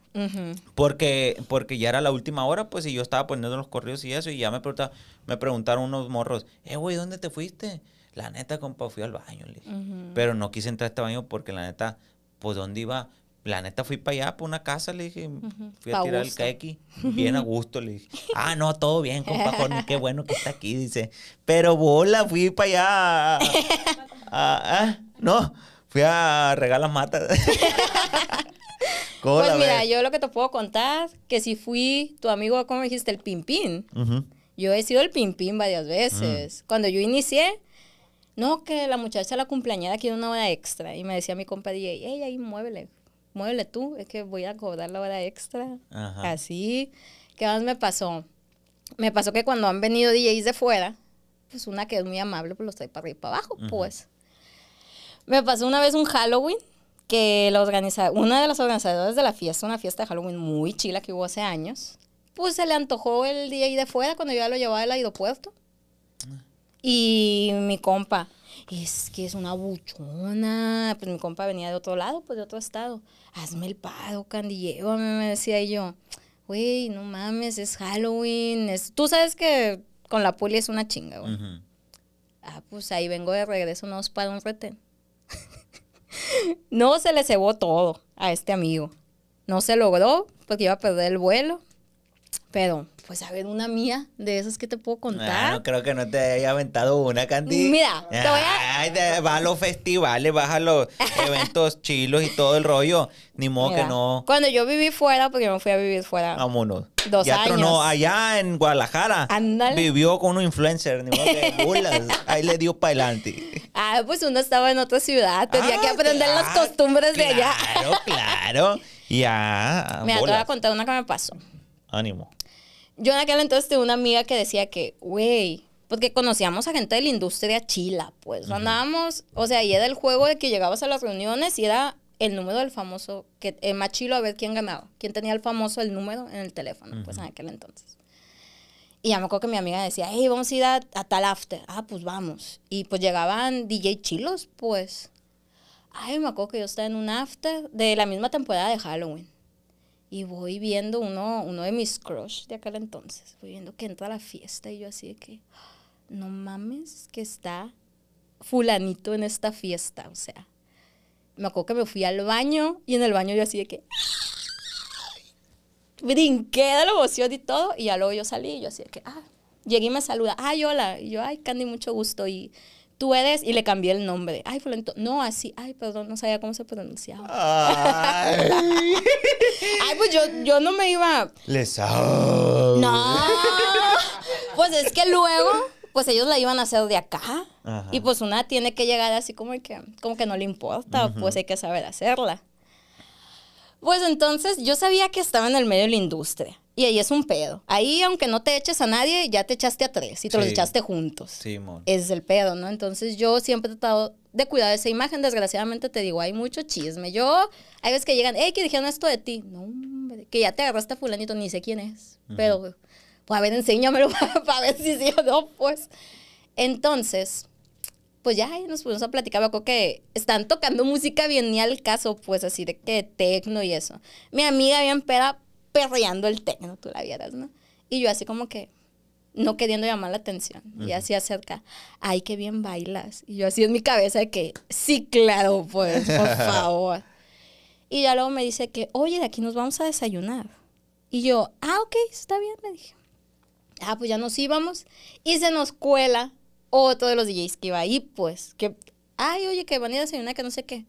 porque, porque ya era la última hora, pues, y yo estaba poniendo los correos y eso. Y ya me, preguntaba, me preguntaron unos morros, eh, güey, ¿dónde te fuiste? La neta, compa, fui al baño, Pero no quise entrar a este baño porque la neta, pues, ¿dónde iba? la neta fui para allá, para una casa, le dije, fui a tirar el caequi, bien a gusto, le dije, (laughs) ah, no, todo bien, compa qué bueno que está aquí, dice, pero bola, fui para allá, no, fui a regalar matas. (laughs) pues mira, yo lo que te puedo contar, que si fui tu amigo, como dijiste? El Pimpín. Yo he sido el Pimpín varias veces. Mm. Cuando yo inicié, no, que la muchacha, la cumpleañera, quiere una hora extra. Y me decía mi compa DJ, ey, ahí muévele muévele tú, es que voy a cobrar la hora extra. Así. ¿Qué más me pasó? Me pasó que cuando han venido DJs de fuera, pues una que es muy amable, pues los trae para arriba y para abajo, pues. Me pasó una vez un Halloween que la organiza una de las organizadoras de la fiesta, una fiesta de Halloween muy chila que hubo hace años, pues se le antojó el DJ de fuera cuando yo ya lo llevaba al aeropuerto. Ah. Y mi compa, es que es una buchona. Pues mi compa venía de otro lado, pues de otro estado. Hazme el paro, Candy, me decía yo. Güey, no mames, es Halloween. Tú sabes que con la puli es una chinga, güey. Ah, pues ahí vengo de regreso, no os para un retén. (laughs) no se le cebó todo a este amigo. No se logró porque iba a perder el vuelo. Pero pues a ver, una mía de esas que te puedo ah, contar. no creo que no te haya aventado una, Candy. Mira, te voy a... Ay, a los festivales, vas a los eventos (laughs) chilos y todo el rollo. Ni modo que no. Cuando yo viví fuera, porque me fui a vivir fuera. Vámonos. Dos ya años. no, allá en Guadalajara. Vivió con un influencer, ni modo que (laughs) Ahí le dio para adelante. Ah, pues uno estaba en otra ciudad. Tenía que ah, aprender las ah, costumbres de allá. Claro, claro. Ya. (laughs) me voy a contar una que me pasó. Ánimo. Yo en aquel entonces tuve una amiga que decía que, güey, porque conocíamos a gente de la industria chila, pues andábamos, o sea, y era el juego de que llegabas a las reuniones y era el número del famoso, que eh, más chilo a ver quién ganaba, quién tenía el famoso, el número en el teléfono, pues en aquel entonces. Y ya me acuerdo que mi amiga decía, hey, vamos a ir a, tal after. Ah, pues vamos. Y pues llegaban DJ chilos, pues. Ay, me acuerdo que yo estaba en un after de la misma temporada de Halloween. Y voy viendo uno, uno de mis crush de aquel entonces, voy viendo que entra a la fiesta y yo así de que, no mames, que está fulanito en esta fiesta, o sea. Me acuerdo que me fui al baño y en el baño yo así de que brinqué de la emoción y todo y ya luego yo salí y yo así de que, ah, llegué y me saluda, ay, hola, y yo, ay, Candy, mucho gusto y tú eres, y le cambié el nombre. Ay, no, así, ay, perdón, no sabía cómo se pronunciaba. Ay, pues yo, yo no me iba. Les No. Pues es que luego, pues ellos la iban a hacer de acá. Y pues una tiene que llegar así como que, como que no le importa, pues hay que saber hacerla. Pues entonces yo sabía que estaba en el medio de la industria. Y ahí es un pedo. Ahí, aunque no te eches a nadie, ya te echaste a tres y te los echaste juntos. Sí, Ese es el pedo, ¿no? Entonces yo siempre he tratado de cuidar esa imagen. Desgraciadamente te digo, hay mucho chisme. Yo, hay veces que llegan, hey, que dijeron esto de ti. No, hombre, que ya te agarraste a fulanito, ni sé quién es. Pero, pues a ver, enséñamelo (laughs) para ver si sí o no, pues. Entonces, pues ya nos pusimos a platicar, creo que están tocando música bien y al caso, pues así de que tecno y eso. Mi amiga bien pera perreando el no tú la vieras, ¿no? Y yo así como que, no queriendo llamar la atención. Y así acerca, ay, qué bien bailas. Y yo así en mi cabeza de que, sí, claro, pues, por (laughs) favor. y ya luego me dice que, oye, de aquí nos vamos a desayunar. Y yo, ah, ok, está bien, me dije. Ah, pues ya nos íbamos. Y se nos cuela otro de los DJs que iba ahí, pues, que, ay, oye, que van a ir a desayunar, que no sé qué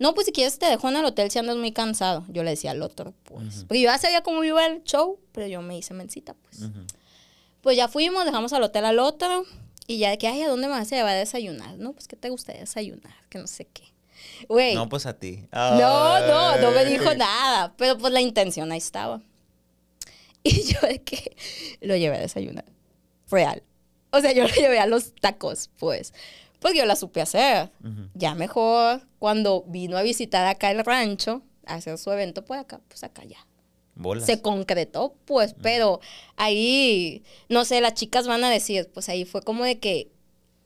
no, pues si quieres te dejo en el hotel si andas muy cansado. Yo le decía al otro, pues. Porque yo ya sabía cómo iba el show, pero yo me hice mensita, pues. Pues ya fuimos, dejamos al hotel al otro. Y ya de que, ay, ¿a dónde me vas a llevar a desayunar? No, pues, ¿qué te gusta desayunar? Que no sé qué. No, pues a ti. No, no, no me dijo nada. Pero pues la intención ahí estaba. (laughs) Y yo de que lo llevé a desayunar. Real. O sea, yo lo llevé a los tacos, pues pues yo la supe hacer. Ya mejor, cuando vino a visitar acá el rancho, a hacer su evento, pues acá, pues acá ya. Se concretó, pues, pero ahí, no sé, las chicas van a decir, pues ahí fue como de que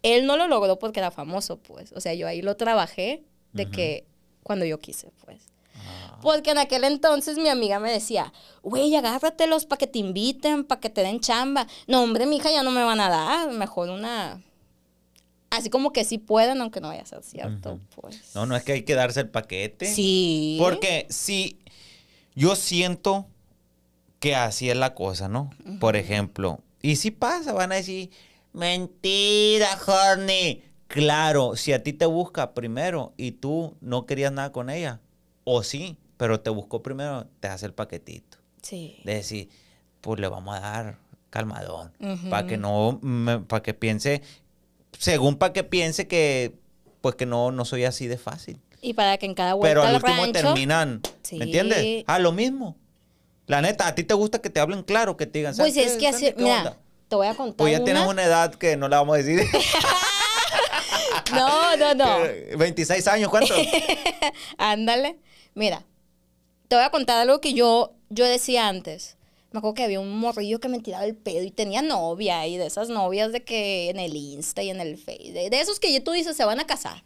él no lo logró porque era famoso, pues. O sea, yo ahí lo trabajé de que cuando yo quise, pues. Ah. Porque en aquel entonces mi amiga me decía, güey, agárratelos para que te inviten, para que te den chamba. No, hombre, mija, ya no me van a dar, mejor una Así como que sí pueden, aunque no vaya a ser cierto, pues. No, no, es que hay que darse el paquete. Sí. Porque si yo siento que así es la cosa, ¿no? Por ejemplo, y si pasa, van a decir, mentira, Horny. Claro, si a ti te busca primero y tú no querías nada con ella, o sí, pero te buscó primero, te hace el paquetito. Sí. De decir, pues le vamos a dar calmadón, para que no, para que piense según para que piense que, pues que no, no soy así de fácil. Y para que en cada vuelta Pero al, último terminan, ¿me entiendes? Ah, lo mismo. La neta, ¿a ti te gusta que te hablen claro, que te digan? Pues es que así, mira, te voy a contar Pues ya tenemos tienes una edad que no la vamos a decir. (laughs) no, no, no. 26 (laughs) años, ¿cuánto? (laughs) Ándale. Mira, te voy a contar algo que yo, yo decía antes me acuerdo que había un morrillo que me tiraba el pedo y tenía novia y de esas novias de que en el Insta y en el Face, de, esos que tú dices se van a casar.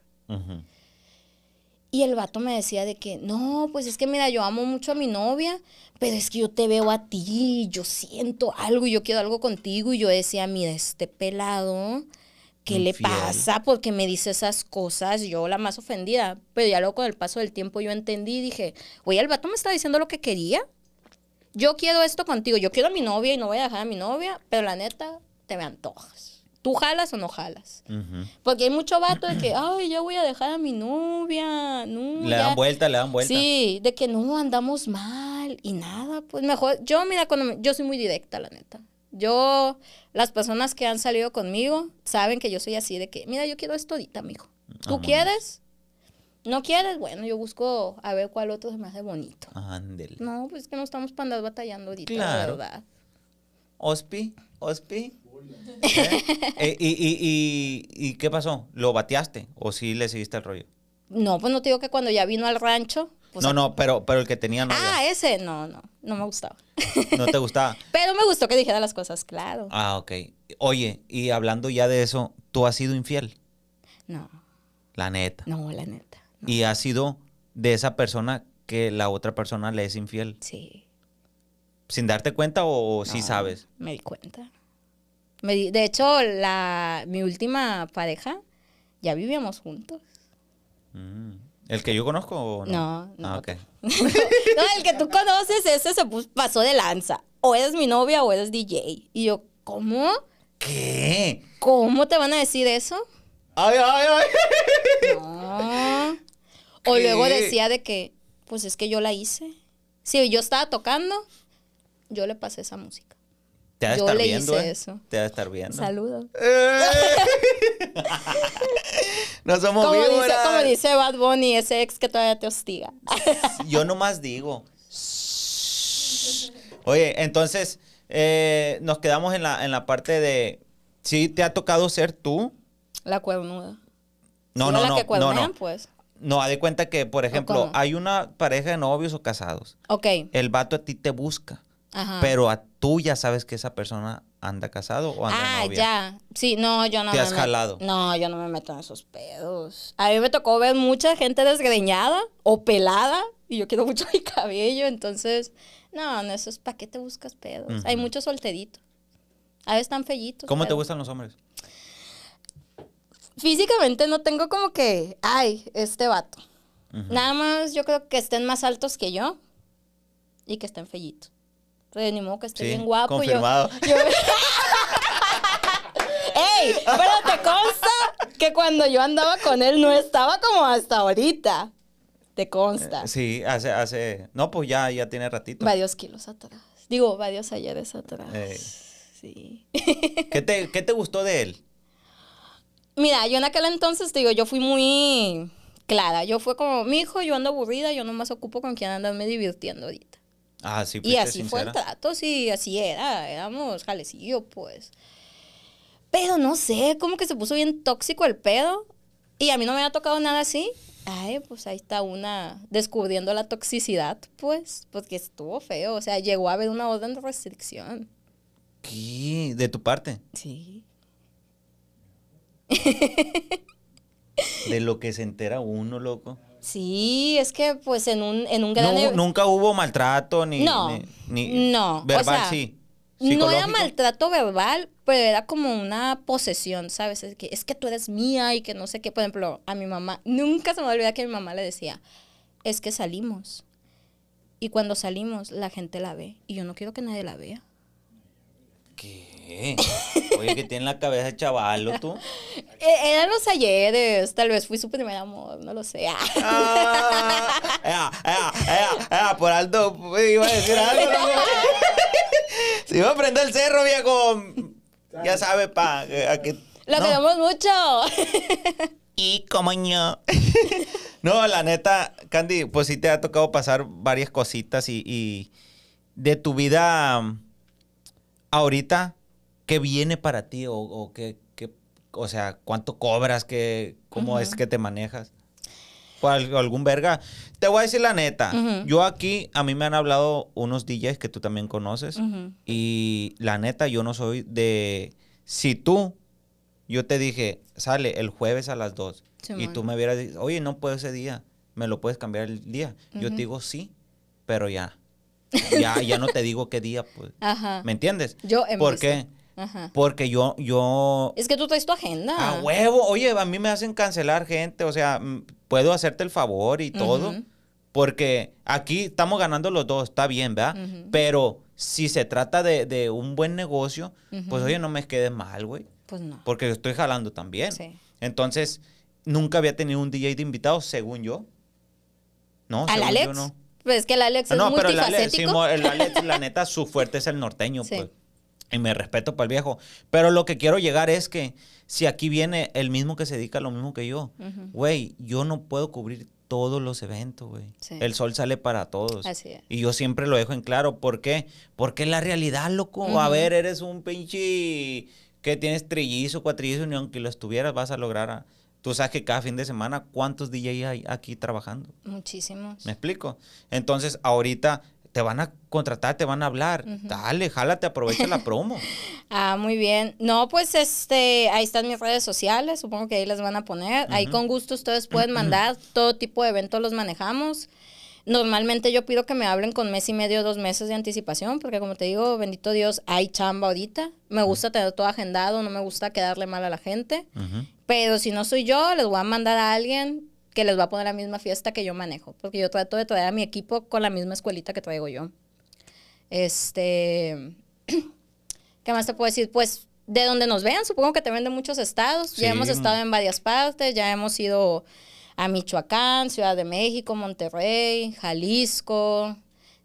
Y el vato me decía de que, no, pues es que mira, yo amo mucho a mi novia, pero es que yo te veo a ti, yo siento algo, y yo quiero algo contigo. Y yo decía, mira, este pelado, ¿qué le pasa? Porque me dice esas cosas, yo la más ofendida. Pero ya luego con el paso del tiempo yo entendí y dije, oye, el vato me está diciendo lo que quería yo quiero esto contigo, yo quiero a mi novia y no voy a dejar a mi novia, pero la neta, te me antojas. ¿Tú jalas o no jalas? Porque hay mucho vato de que, ay, yo voy a dejar a mi novia. le dan vuelta, le dan vuelta. Sí, de que no andamos mal y nada. Pues mejor, yo, mira, cuando yo soy muy directa, la neta. Yo, las personas que han salido conmigo saben que yo soy así de que, mira, yo quiero esto ahorita, amigo. ¿Tú quieres? No quieres, bueno, yo busco a ver cuál otro se me hace bonito. Ándele. No, pues es que no estamos para andar batallando ahorita, la verdad. Ospi, Ospi. ¿Eh? Eh, ¿Y, qué pasó? ¿Lo bateaste o sí le seguiste el rollo? No, pues no te digo que cuando ya vino al rancho. Pues no, no, pero, pero el que tenía no. Ah, ese, no, no, no me gustaba. No te gustaba. (laughs) pero me gustó que dijera las cosas, claro. Ah, ok. Oye, y hablando ya de eso, ¿tú has sido infiel? No. La neta. No, la neta. Y ha sido de esa persona que la otra persona le es infiel. Sí. ¿Sin darte cuenta o, si sí sabes? Me di cuenta. de hecho, mi última pareja ya vivíamos juntos. Mm. ¿El que yo conozco o no? No, no. Ah, (laughs) no, el que tú conoces, ese se pasó de lanza. O eres mi novia o eres DJ. Y yo, ¿cómo? ¿Qué? ¿Cómo te van a decir eso? Ay, ay, ay. (laughs) O luego decía de que, pues es que yo la hice. Si yo estaba tocando, yo le pasé esa música. Te ha le viendo. Hice ¿eh? eso. Te ha a estar viendo. Saludos. (laughs) no somos como Dice, como dice Bad Bunny, ese ex que todavía te hostiga. (laughs) yo nomás digo. Oye, entonces eh, nos quedamos en la, en la parte de. ¿Sí te ha tocado ser tú? La cuernuda. No, no, no. La no, que pues. No, haz de cuenta que, por ejemplo, hay una pareja de novios o casados. Ok. El vato a ti te busca. Ajá. Pero a tú ya sabes que esa persona anda casado o anda ah, ya. Sí, no, yo no. ¿Te has jalado? No, yo no me meto en esos pedos. A mí me tocó ver mucha gente desgreñada o pelada y yo quiero (laughs) mucho mi cabello, entonces, no, no, eso es para qué te buscas pedos. Hay muchos solteritos. A veces están fellitos. ¿Cómo te gustan los hombres? físicamente no tengo como que, ay, este vato. Nada más yo creo que estén más altos que yo y que estén fellitos. Entonces, ni modo que esté bien guapo. Confirmado. (laughs) ¡Ey! Pero te consta que cuando yo andaba con él no estaba como hasta ahorita. Te consta. Eh, sí, hace, hace. No, pues ya, ya tiene ratito. Varios kilos atrás. Digo, varios ayeres atrás. Sí. ¿Qué te gustó de él? mira, yo en aquel entonces, digo, yo fui muy clara. Yo fue como, mi hijo, yo ando aburrida, yo no más ocupo con quien andarme divirtiendo ahorita. Ah, sí, pues, Y así fue el trato, sí, así era. Éramos jalecillo, pues. Pero no sé, como que se puso bien tóxico el pedo. Y a mí no me había tocado nada así. Ay, pues ahí está una descubriendo la toxicidad, pues, porque estuvo feo. O sea, llegó a haber una orden de restricción. ¿Qué? ¿De tu parte? Sí. (laughs) de lo que se entera uno, loco. Sí, es que pues en un, en gran... nunca hubo maltrato ni... no. Verbal, sí. No era maltrato verbal, pero era como una posesión, ¿sabes? Es que, es que tú eres mía y que no sé qué. Por ejemplo, a mi mamá, nunca se me olvida que mi mamá le decía, es que salimos. Y cuando salimos, la gente la ve. Y yo no quiero que nadie la vea. ¿Qué? Oye, que tiene la cabeza de chavalo tú. (laughs) Eh, eran los ayeres, tal vez fui su primer amor, no lo sé. Ah, ah (laughs) por alto, iba a decir algo. Se iba a prender el cerro, viejo. Ya sabe, pa. Eh, lo queremos mucho. (laughs) y como yo. no, la neta, Candy, pues sí te ha tocado pasar varias cositas y, y de tu vida ahorita, ¿qué viene para ti? O, qué, o sea, ¿cuánto cobras? Qué, ¿Cómo es que te manejas? algún verga. Te voy a decir la neta. Yo aquí, a mí me han hablado unos DJs que tú también conoces. Y la neta, yo no soy de. Si tú, yo te dije, sale el jueves a las 2. y tú me hubieras dicho, oye, no puedo ese día. Me lo puedes cambiar el día. Yo te digo, sí, pero ya ya, no te digo qué día, pues. ¿Me entiendes? Yo ¿Por qué? Este, porque yo, yo. Es que tú traes tu agenda. A huevo. Oye, a mí me hacen cancelar gente. O sea, mm, puedo hacerte el favor y todo. Porque aquí estamos ganando los dos, está bien, ¿verdad? Pero si se trata de, un buen negocio, pues oye, no me quedes mal, güey. Pues no. Porque estoy jalando también. Sí. Entonces, nunca había tenido un DJ de invitados, según yo. No, a según Yo no. Pues que el Alex ah, es pero multifacético. El Alex, el la (laughs) neta, su fuerte es el norteño, pues. Y me respeto para el viejo. Pero lo que quiero llegar es que si aquí viene el mismo que se dedica a lo mismo que yo, güey, yo no puedo cubrir todos los eventos, güey. El sol sale para todos. Así es. Y yo siempre lo dejo en claro. ¿Por qué? Porque es la realidad, loco. A ver, eres un pinche que tienes trillizo, cuatrillizo, ni aunque lo estuvieras, vas a lograr a Tú sabes que cada fin de semana, ¿cuántos DJ hay aquí trabajando? Muchísimos. ¿Me explico? Entonces, ahorita te van a contratar, te van a hablar. dale, jala, Dale, jálate, aprovecha la promo. (laughs) ah, muy bien. No, pues este, ahí están mis redes sociales, supongo que ahí las van a poner. Ahí con gusto ustedes pueden (clears throat) mandar, todo tipo de eventos los manejamos. Normalmente yo pido que me hablen con mes y medio, dos meses de anticipación, porque como te digo, bendito Dios, hay chamba ahorita. Me gusta tener todo agendado, no me gusta quedarle mal a la gente. Pero si no soy yo, les voy a mandar a alguien que les va a poner la misma fiesta que yo manejo, porque yo trato de traer a mi equipo con la misma escuelita que traigo yo. Este, (clears throat) ¿qué más te puedo decir? Pues de donde nos vean, supongo que te ven de muchos estados. Ya hemos estado en varias partes, ya hemos ido a Michoacán, Ciudad de México, Monterrey, Jalisco.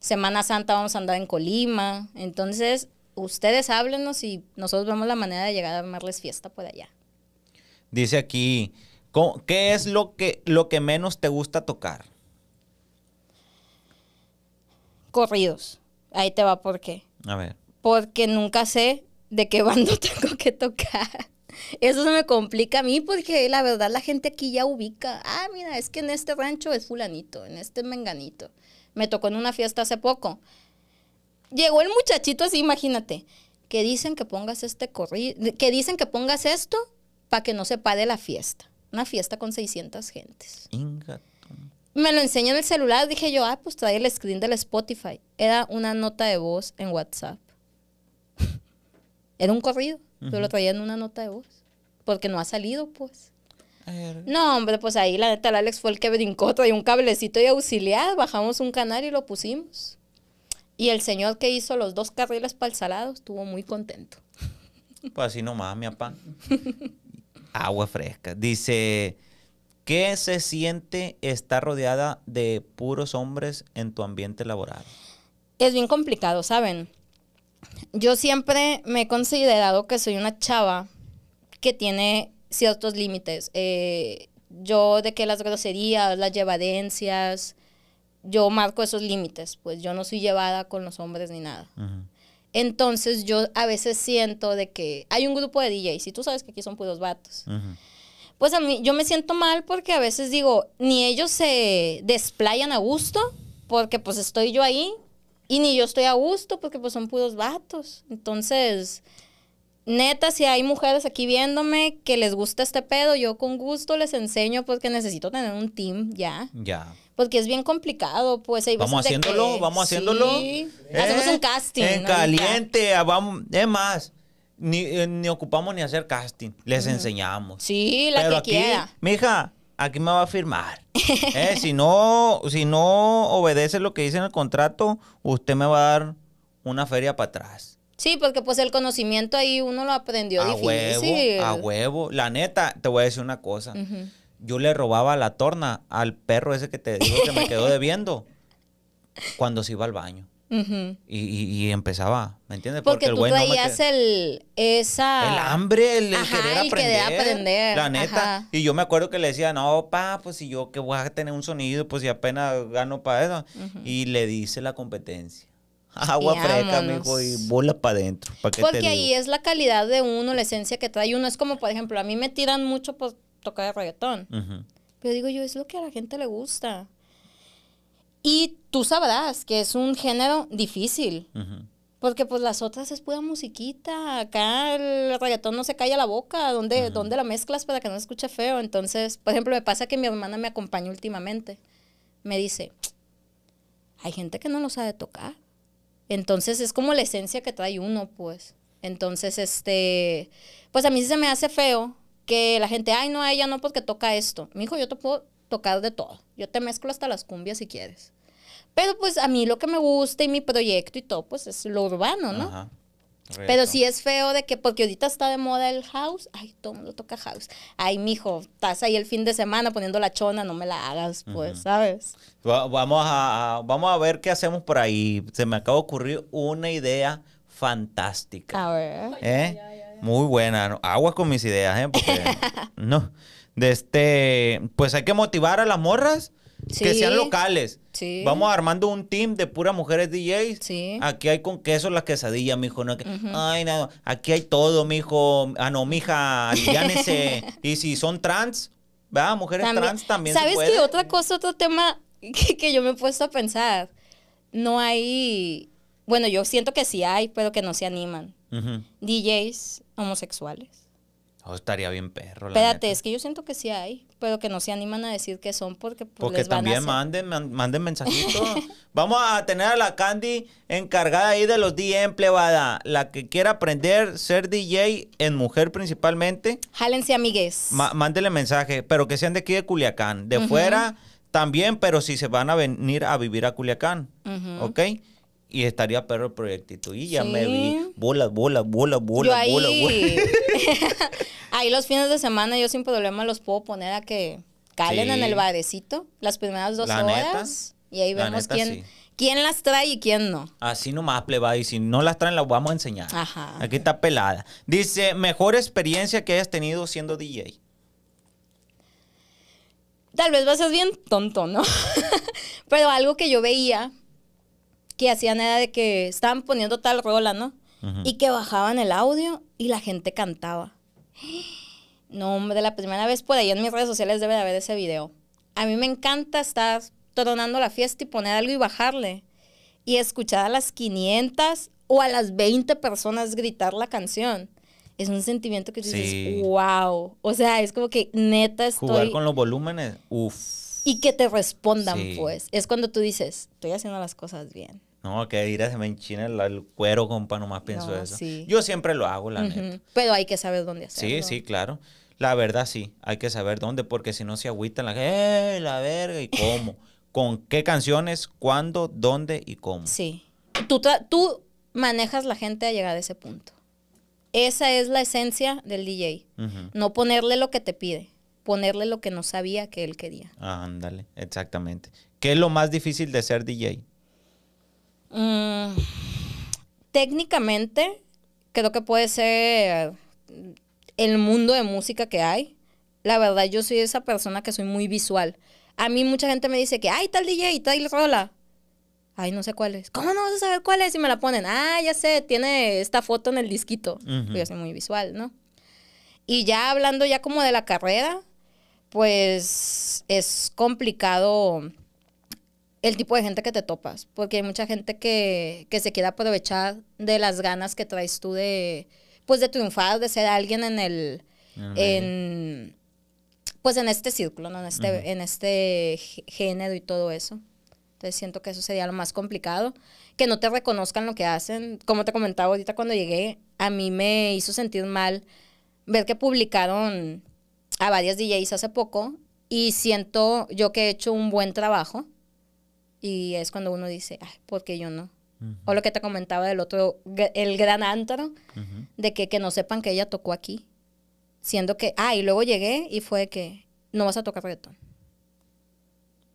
Semana Santa vamos a andar en Colima. Entonces, ustedes háblenos y nosotros vemos la manera de llegar a armarles fiesta por allá. Dice aquí, ¿qué es lo que, lo que menos te gusta tocar? Corridos. Ahí te va por qué. A ver. Porque nunca sé de qué (laughs) bando tengo que tocar. Eso se me complica a mí porque la verdad la gente aquí ya ubica. Ah, mira, es que en este rancho es fulanito, en este menganito. Me tocó en una fiesta hace poco. Llegó el muchachito así, imagínate, que dicen que pongas este corrido, que dicen que pongas esto para que no se pare la fiesta. Una fiesta con 600 gentes. Me lo enseñó en el celular, dije yo, ah, pues trae el screen del Spotify. Era una nota de voz en WhatsApp. Era un corrido, Yo lo traía en una nota de voz. Porque no ha salido, pues. No, hombre, pues ahí la neta, el Alex fue el que brincó, traía un cablecito y auxiliar, bajamos un canal y lo pusimos. Y el señor que hizo los dos carriles para el salado estuvo muy contento. Pues así nomás, mi papá. (laughs) Agua fresca. Dice, ¿qué se siente estar rodeada de puros hombres en tu ambiente laboral? Es bien complicado, ¿saben? Yo siempre me he considerado que soy una chava que tiene ciertos límites. Eh, yo de que las groserías, las llevadencias, yo marco esos límites, pues yo no soy llevada con los hombres ni nada. Entonces yo a veces siento de que hay un grupo de DJs y tú sabes que aquí son puros vatos. Pues a mí yo me siento mal porque a veces digo, ni ellos se desplayan a gusto porque pues estoy yo ahí y ni yo estoy a gusto porque pues son puros vatos. Entonces, neta, si hay mujeres aquí viéndome que les gusta este pedo, yo con gusto les enseño porque necesito tener un team ya. Ya porque pues es bien complicado, pues. vamos haciéndolo, vamos haciéndolo. Hacemos un eh, casting. En caliente, ah, vamos, es más. Eh, ni, ocupamos ni hacer casting, les enseñamos. Sí, la Pero que aquí, Mija, aquí me va a firmar. (laughs) Eh, si no, si no obedece lo que dice en el contrato, usted me va a dar una feria para atrás. Sí, porque pues el conocimiento ahí uno lo aprendió a Huevo, a huevo. La neta, te voy a decir una cosa yo le robaba la torna al perro ese que te dijo que me quedó debiendo cuando se iba al baño. y, empezaba, ¿me entiendes? Porque, tú traías el, esa... El hambre, el, Ajá, el aprender, aprender. La neta. Y yo me acuerdo que le decía, no, pa, pues si yo que voy a tener un sonido, pues si apenas gano para eso. Y le dice la competencia. (laughs) Agua fresca, amigo, y bola para adentro. Porque ahí es la calidad de uno, la esencia que trae uno. Es como, por ejemplo, a mí me tiran mucho, pues, tocar de reggaetón. Pero digo yo, es lo que a la gente le gusta. Y tú sabrás que es un género difícil. Porque pues las otras es pura musiquita. Acá el reggaetón no se calla la boca. ¿Dónde, la mezclas para que no se escuche feo? Entonces, por ejemplo, me pasa que mi hermana me acompaña últimamente. Me dice, hay gente que no lo sabe tocar. Entonces es como la esencia que trae uno, pues. Entonces, este, pues a mí se me hace feo que la gente, ay, no, a ella no, porque toca esto. Mi hijo, yo te puedo tocar de todo. Yo te mezclo hasta las cumbias si quieres. Pero pues a mí lo que me gusta y mi proyecto y todo, pues es lo urbano, ¿no? Ajá. Pero si es feo de que, porque ahorita está de moda el house, ay, todo mundo toca house. Ay, mijo, estás ahí el fin de semana poniendo la chona, no me la hagas, pues, ¿sabes? vamos a, vamos a ver qué hacemos por ahí. Se me acaba de ocurrir una idea fantástica. A ver. ¿Eh? Muy buena. Aguas con mis ideas, ¿eh? Porque, (laughs) no. De este, pues hay que motivar a las morras que sean locales. Vamos armando un team de puras mujeres DJs. Sí. Aquí hay con queso las quesadillas, mijo. No, Ay, no, aquí hay todo, mijo. Ah, no, mija, hija (laughs) y si son trans, ¿verdad? Mujeres trans también. ¿Sabes qué? Otra cosa, otro tema que, que yo me he puesto a pensar. No hay. Bueno, yo siento que sí hay, pero que no se animan. DJs homosexuales. Oh, estaría bien perro. Espérate, es que yo siento que sí hay, pero que no se animan a decir que son porque pues, Porque les van también a manden, manden mensajitos. (laughs) Vamos a tener a la Candy encargada ahí de los DM plebada. La que quiera aprender ser DJ en mujer principalmente. jalense amigues. mándele mensaje, pero que sean de aquí de Culiacán. De fuera también, pero si se van a venir a vivir a Culiacán. ¿Ok? Y estaría perro el proyectito. Y ya me vi. Bola, bola, bola, bola, ahí, bola, (laughs) ahí los fines de semana yo sin problema los puedo poner a que calen en el badecito las primeras dos horas. y ahí vemos quién. ¿Quién las trae y quién no? Así nomás, plebada. Y si no las traen, las vamos a enseñar. Ajá. Aquí está pelada. Dice, mejor experiencia que hayas tenido siendo DJ. Tal vez vas a ser bien tonto, ¿no? (laughs) Pero algo que yo veía y hacían era de que estaban poniendo tal rola, ¿no? Y que bajaban el audio y la gente cantaba. No, hombre, la primera vez por ahí en mis redes sociales debe de haber ese video. A mí me encanta estar tronando la fiesta y poner algo y bajarle. Y escuchar a las 500 o a las 20 personas gritar la canción. Es un sentimiento que tú dices, wow. O sea, es como que neta estoy... Jugar con los volúmenes, uff. Y que te respondan, pues. Es cuando tú dices, estoy haciendo las cosas bien. No, que dirás, se me enchina el, cuero, compa, nomás pienso eso. Yo siempre lo hago, la neta. Pero hay que saber dónde hacerlo. Sí, sí, claro. La verdad sí, hay que saber dónde, porque si no se agüita la ¡eh, la verga! ¿Y cómo? (laughs) ¿Con qué canciones? ¿Cuándo? ¿Dónde? ¿Y cómo? Sí. Tú, tú manejas la gente a llegar a ese punto. Esa es la esencia del DJ. No ponerle lo que te pide, ponerle lo que no sabía que él quería. ándale, exactamente. ¿Qué es lo más difícil de ser DJ? Mm, técnicamente, creo que puede ser el mundo de música que hay. La verdad, yo soy esa persona que soy muy visual. A mí mucha gente me dice que, ay, tal DJ, tal rola. Ay, no sé cuál es. ¿Cómo no vas a saber cuál es? Y me la ponen. Ah, ya sé, tiene esta foto en el disquito. Uh -huh. Yo soy muy visual, ¿no? Y ya hablando ya como de la carrera, pues es complicado el tipo de gente que te topas, porque hay mucha gente que, se quiere aprovechar de las ganas que traes tú de, pues de triunfar, de ser alguien en el, en, pues en este círculo, ¿no? en, este, en este género y todo eso. Entonces siento que eso sería lo más complicado, que no te reconozcan lo que hacen. Como te comentaba ahorita cuando llegué, a mí me hizo sentir mal ver que publicaron a varias DJs hace poco y siento yo que he hecho un buen trabajo y es cuando uno dice, ay, ¿por qué yo no? O lo que te comentaba del otro, el gran antro, de que, no sepan que ella tocó aquí. Siendo que, ah, y luego llegué y fue que no vas a tocar reggaetón.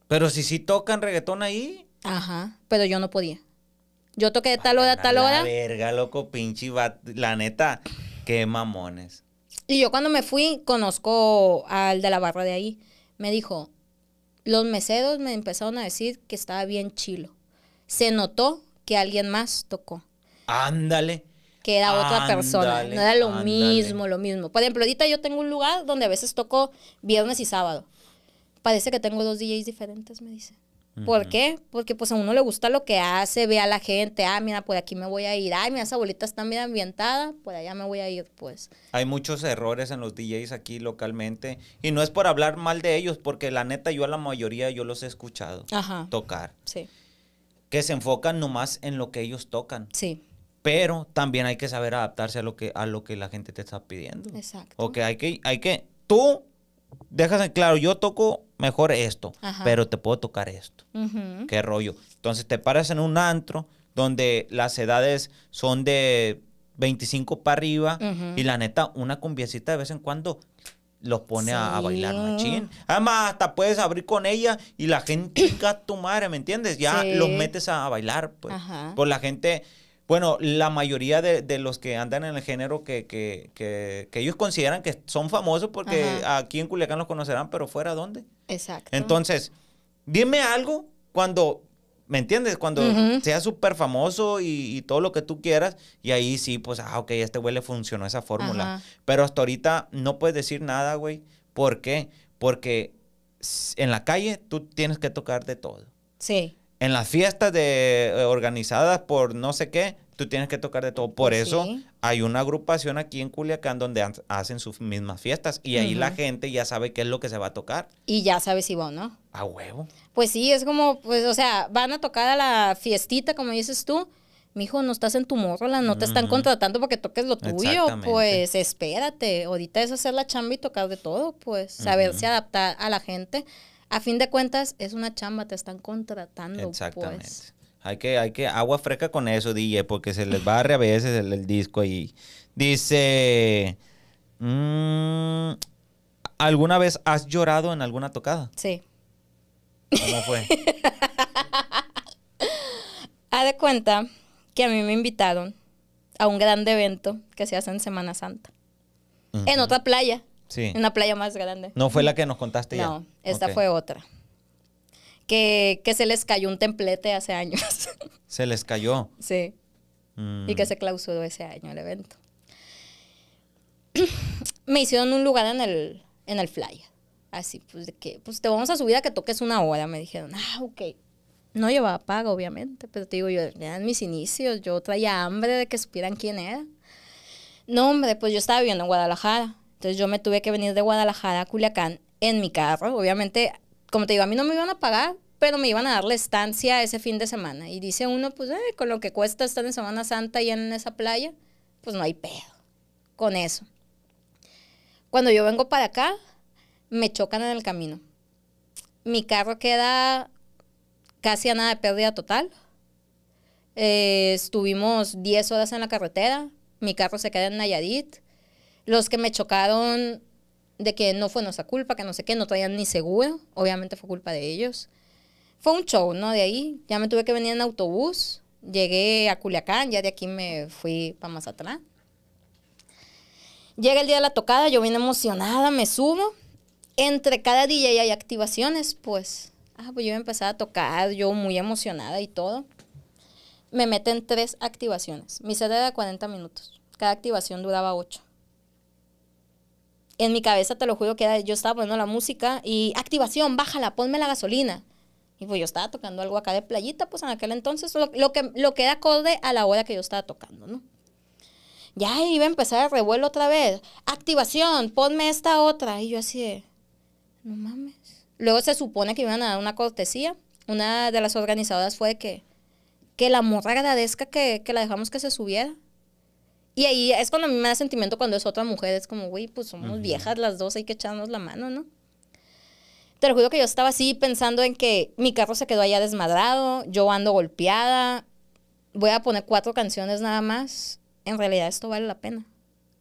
Pero si sí tocan reggaetón ahí. Ajá, pero yo no podía. Yo toqué de tal hora a tal la hora. verga, loco, pinche La neta, qué mamones. Y yo cuando me fui, conozco al de la barra de ahí. Me dijo, los meseros me empezaron a decir que estaba bien chilo. Se notó que alguien más tocó. Ándale. Que era otra persona. No era lo mismo, lo mismo. Por ejemplo, ahorita yo tengo un lugar donde a veces toco viernes y sábado. Parece que tengo dos DJs diferentes, me dice. ¿Por qué? Porque pues a uno le gusta lo que hace, ve a la gente, ah, mira, por aquí me voy a ir, ay, mira, esa abuelita está bien ambientada, por allá me voy a ir, pues. Hay muchos errores en los DJs aquí localmente, y no es por hablar mal de ellos, porque la neta yo a la mayoría yo los he escuchado tocar. Sí. Que se enfocan nomás en lo que ellos tocan. Sí. Pero también hay que saber adaptarse a lo que, a lo que la gente te está pidiendo. Exacto. O hay que, hay que, tú dejas en claro, yo toco mejor esto, pero te puedo tocar esto. Qué rollo. Entonces te paras en un antro donde las edades son de 25 para arriba y la neta, una cumbiecita de vez en cuando los pone a, bailar machín. Además, hasta puedes abrir con ella y la gente, (clears throat) tu madre, ¿me entiendes? Ya los metes a, bailar, pues. Por pues la gente, bueno, la mayoría de, los que andan en el género que, ellos consideran que son famosos, porque aquí en Culiacán los conocerán, pero fuera, ¿dónde? Exacto. Entonces, dime algo cuando, ¿me entiendes? Cuando sea súper famoso y, todo lo que tú quieras, y ahí sí, pues, ah, ok, este güey le funcionó esa fórmula. Pero hasta ahorita no puedes decir nada, güey. ¿Por qué? Porque en la calle tú tienes que tocar de todo. Sí. En las fiestas de, eh, organizadas por no sé qué, tú tienes que tocar de todo. Por eso hay una agrupación aquí en Culiacán donde hacen sus mismas fiestas y ahí la gente ya sabe qué es lo que se va a tocar. Y ya sabe si va o no. A huevo. Pues sí, es como, pues, o sea, van a tocar a la fiestita, como dices tú. Mijo, no estás en tu morrola, no te están contratando porque toques lo tuyo, pues espérate. Ahorita es hacer la chamba y tocar de todo, pues saberse adaptar a la gente. A fin de cuentas, es una chamba, te están contratando, pues. Exactamente. Hay que, hay que agua fresca con eso, DJ, porque se les barre a veces el, disco y dice, mm, ¿alguna vez has llorado en alguna tocada? Sí. ¿Cómo fue? (laughs) ha de cuenta que a mí me invitaron a un grande evento que se hace en Semana Santa. En otra playa. Sí. En una playa más grande. ¿No fue la que nos contaste ya? No, esta fue otra que, que se les cayó un templete hace años. (laughs) ¿Se les cayó? Sí. Y que mm. se clausuró ese año el evento. (clears throat) Me hicieron un lugar en el, en el flyer. Así, pues de que, pues te vamos a subir a que toques una hora, me dijeron. Ah, ok. No llevaba pago, obviamente, pero te digo, yo eran mis inicios, yo traía hambre de que supieran quién era. No, hombre, pues yo estaba viviendo en Guadalajara. Entonces yo me tuve que venir de Guadalajara a Culiacán en mi carro. Obviamente como te digo, a mí no me iban a pagar, pero me iban a dar la estancia ese fin de semana. Y dice uno, pues, eh, con lo que cuesta estar en Semana Santa y en esa playa, pues no hay pedo con eso. Cuando yo vengo para acá, me chocan en el camino. Mi carro queda casi a nada de pérdida total. Eh, estuvimos 10 horas en la carretera. Mi carro se queda en Nayarit. Los que me chocaron de que no fue nuestra culpa, que no sé qué, no traían ni seguro, obviamente fue culpa de ellos. Fue un show, ¿no? De ahí ya me tuve que venir en autobús, llegué a Culiacán, ya de aquí me fui para más atrás. Llega el día de la tocada, yo vine emocionada, me subo. Entre cada día y hay activaciones, pues. Ah, pues yo empecé a tocar, yo muy emocionada y todo. Me meten tres activaciones. Mi sede era 40 minutos. Cada activación duraba 8 en mi cabeza, te lo juro que yo estaba poniendo la música y activación, bájala, ponme la gasolina. Y pues yo estaba tocando algo acá de playita, pues en aquel entonces, lo, que, lo que era acorde a la hora que yo estaba tocando, ¿no? Ya iba a empezar el revuelo otra vez. Activación, ponme esta otra. Y yo así no mames. Luego se supone que iban a dar una cortesía. Una de las organizadoras fue que, que la morra agradezca que la dejamos que se subiera. Y ahí es cuando a mí me da sentimiento cuando es otra mujer, es como, güey, pues somos viejas las dos, hay que echarnos la mano, ¿no? Te lo juro que yo estaba así pensando en que mi carro se quedó allá desmadrado, yo ando golpeada, voy a poner cuatro canciones nada más, en realidad esto vale la pena.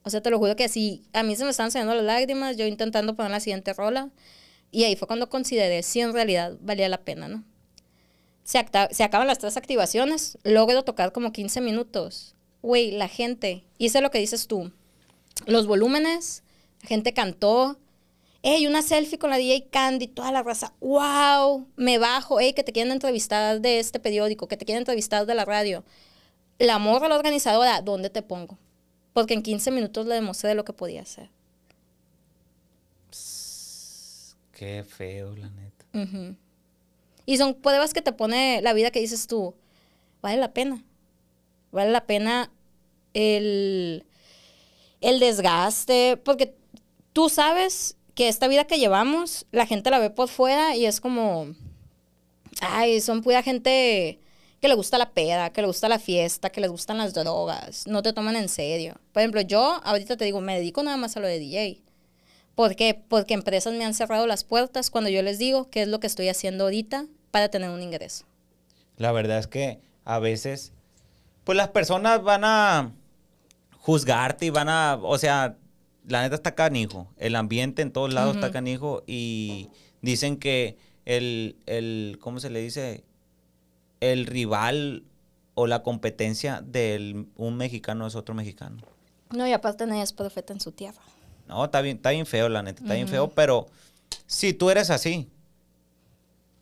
O sea, te lo juro que así, a mí se me estaban saliendo las lágrimas, yo intentando poner la siguiente rola, y ahí fue cuando consideré si en realidad valía la pena, ¿no? Se, se acaban las tres activaciones, logro tocar como 15 minutos güey, la gente, y lo que dices tú, los volúmenes, la gente cantó, hey, una selfie con la DJ Candy, toda la raza, wow, me bajo, hey, que te quieren entrevistar de este periódico, que te quieren entrevistar de la radio. La morra, la organizadora, ¿dónde te pongo? Porque en 15 minutos le demostré lo que podía hacer. qué feo, la neta. Y son pruebas que te pone la vida que dices tú, vale la pena. Vale la pena el, desgaste, porque tú sabes que esta vida que llevamos, la gente la ve por fuera y es como, ay, son pura gente que le gusta la peda, que le gusta la fiesta, que le gustan las drogas, no te toman en serio. Por ejemplo, yo ahorita te digo, me dedico nada más a lo de DJ. ¿Por qué? Porque empresas me han cerrado las puertas cuando yo les digo qué es lo que estoy haciendo ahorita para tener un ingreso. La verdad es que a veces pues las personas van a juzgarte y van a, o sea, la neta está canijo, el ambiente en todos lados está canijo y dicen que el, ¿cómo se le dice? El rival o la competencia de un mexicano es otro mexicano. No, y aparte nadie es profeta en su tierra. No, está bien, está bien feo, la neta, está bien feo, pero si tú eres así,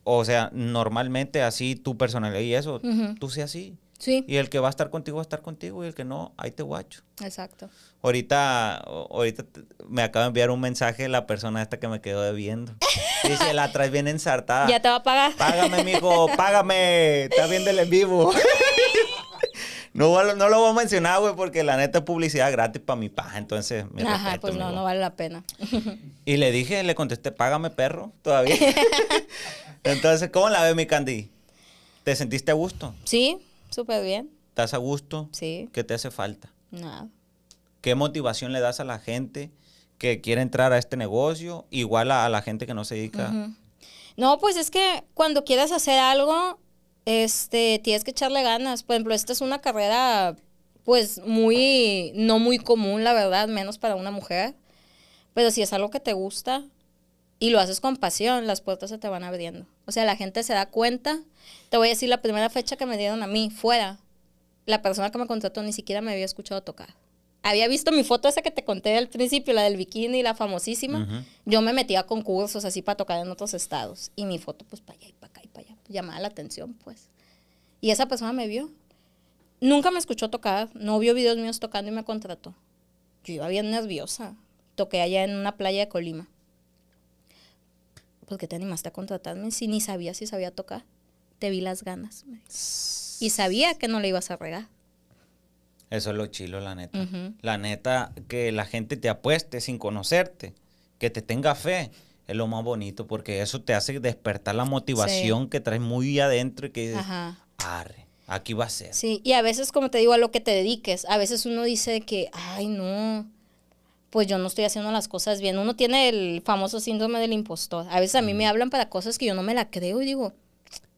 o sea, normalmente así tu personalidad y eso, tú seas así. Y el que va a estar contigo va a estar contigo y el que no, ahí te guacho. Exacto. Ahorita, ahorita me acaba de enviar un mensaje la persona esta que me quedó debiendo. (laughs) Dice, la traes bien ensartada. Ya te va a pagar. Págame, amigo, págame. Está viendo el en vivo. (laughs) No, no lo voy a mencionar, güey, porque la neta es publicidad gratis para mi paja. Entonces, Ajá, pues no, no vale la pena. Y le dije, le contesté, págame, perro, todavía. (laughs) entonces, ¿cómo la ve mi Candy? ¿Te sentiste a gusto? Sí, Súper bien. ¿Estás a gusto? Sí. ¿Qué te hace falta? Nada. ¿Qué motivación le das a la gente que quiere entrar a este negocio? Igual a, la gente que no se dedica. No, pues es que cuando quieras hacer algo, este, tienes que echarle ganas. Por ejemplo, esta es una carrera, pues, muy, no muy común, la verdad, menos para una mujer. Pero si es algo que te gusta, y lo haces con pasión, las puertas se te van abriendo. O sea, la gente se da cuenta. Te voy a decir, la primera fecha que me dieron a mí fuera, la persona que me contrató ni siquiera me había escuchado tocar. Había visto mi foto esa que te conté al principio, la del bikini, la famosísima. Yo me metía a concursos así para tocar en otros estados. Y mi foto, pues, para allá y para acá y para allá. Pues, llamaba la atención, pues. Y esa persona me vio. Nunca me escuchó tocar, no vio videos míos tocando y me contrató. Yo iba bien nerviosa. Toqué allá en una playa de Colima ¿por pues, qué te animaste a contratarme si ni sabía si sabía tocar? Te vi las ganas. Y sabía que no le ibas a regar. Eso es lo chilo, la neta. La neta, que la gente te apueste sin conocerte, que te tenga fe, es lo más bonito, porque eso te hace despertar la motivación que traes muy adentro y que dices, arre, aquí va a ser. Sí, y a veces, como te digo, a lo que te dediques, a veces uno dice que, ay, no, pues yo no estoy haciendo las cosas bien. Uno tiene el famoso síndrome del impostor. A veces a mí me hablan para cosas que yo no me la creo y digo,